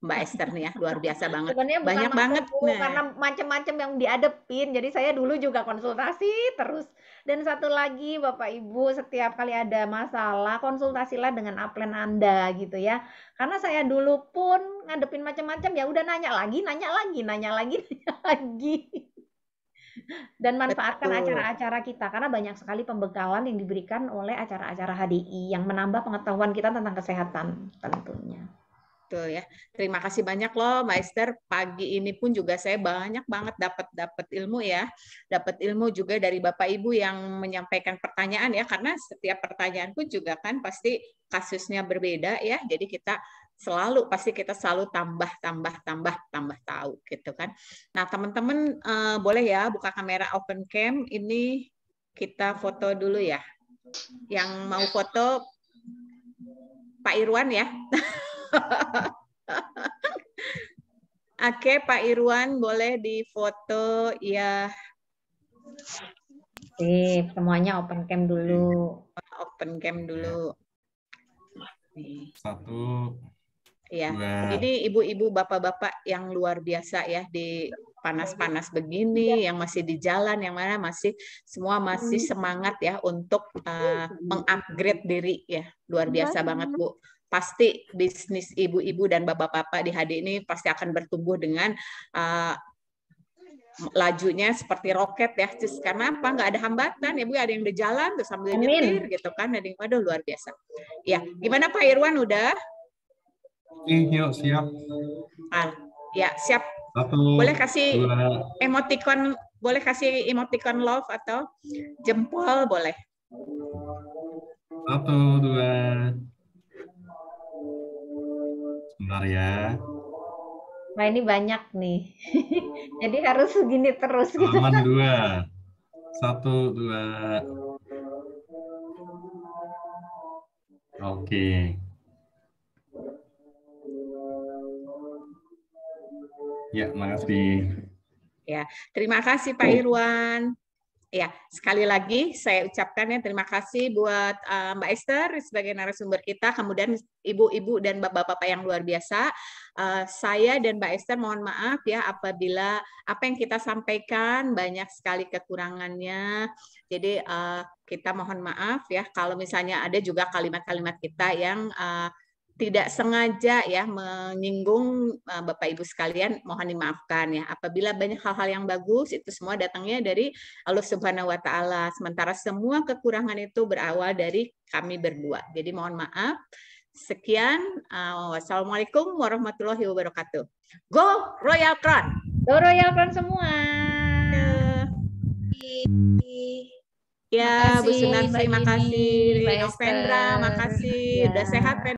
Mbak Esther nih ya, luar biasa banget. Sebenarnya banyak banget aku, nah. karena macam-macam yang diadepin. Jadi saya dulu juga konsultasi terus. Dan satu lagi Bapak Ibu, setiap kali ada masalah konsultasilah dengan upline Anda gitu ya. Karena saya dulu pun ngadepin macam-macam ya udah nanya lagi, nanya lagi, nanya lagi, nanya lagi. Dan manfaatkan acara-acara kita karena banyak sekali pembekalan yang diberikan oleh acara-acara HDI yang menambah pengetahuan kita tentang kesehatan tentunya. Betul gitu ya. Terima kasih banyak loh Maester. Pagi ini pun juga saya banyak banget dapat dapat ilmu ya. Dapat ilmu juga dari Bapak Ibu yang menyampaikan pertanyaan ya karena setiap pertanyaan pun juga kan pasti kasusnya berbeda ya. Jadi kita selalu pasti kita selalu tambah tambah tambah tambah tahu gitu kan. Nah, teman-teman eh, boleh ya buka kamera open cam ini kita foto dulu ya. Yang mau foto Pak Irwan ya. Oke, Pak Irwan boleh difoto ya. Sip, semuanya open cam dulu. Open cam dulu. Satu. Ya, dua. ini ibu-ibu, bapak-bapak yang luar biasa ya di panas-panas begini, iya. yang masih di jalan, yang mana masih semua masih mm-hmm. semangat ya untuk uh, mengupgrade diri ya, luar biasa iya. banget bu pasti bisnis ibu-ibu dan bapak-bapak di HD ini pasti akan bertumbuh dengan uh, lajunya seperti roket ya Cis. karena apa nggak ada hambatan ibu ya, ada yang udah jalan terus sambil Amin. nyetir gitu kan ada yang waduh luar biasa ya gimana Pak Irwan udah Iya, siap ah ya siap Satu, boleh kasih dua. emoticon boleh kasih emoticon love atau jempol boleh satu dua Bentar ya. Nah ini banyak nih. Jadi harus segini terus. Gitu. Halaman gitu. dua. Satu, dua. Oke. Okay. Ya, makasih. Ya, terima kasih Pak oh. Irwan. Ya, sekali lagi saya ucapkan ya terima kasih buat uh, Mbak Esther sebagai narasumber kita, kemudian ibu-ibu dan bapak-bapak yang luar biasa. Uh, saya dan Mbak Esther mohon maaf ya apabila apa yang kita sampaikan banyak sekali kekurangannya. Jadi uh, kita mohon maaf ya kalau misalnya ada juga kalimat-kalimat kita yang uh, tidak sengaja ya menyinggung eh, Bapak Ibu sekalian mohon dimaafkan ya apabila banyak hal-hal yang bagus itu semua datangnya dari Allah Subhanahu wa taala sementara semua kekurangan itu berawal dari kami berdua jadi mohon maaf sekian eh, wassalamualaikum warahmatullahi wabarakatuh go Royal Crown go Royal Crown semua Ya, Bu Sunan, terima kasih. Novendra, makasih. Ya. Udah sehat,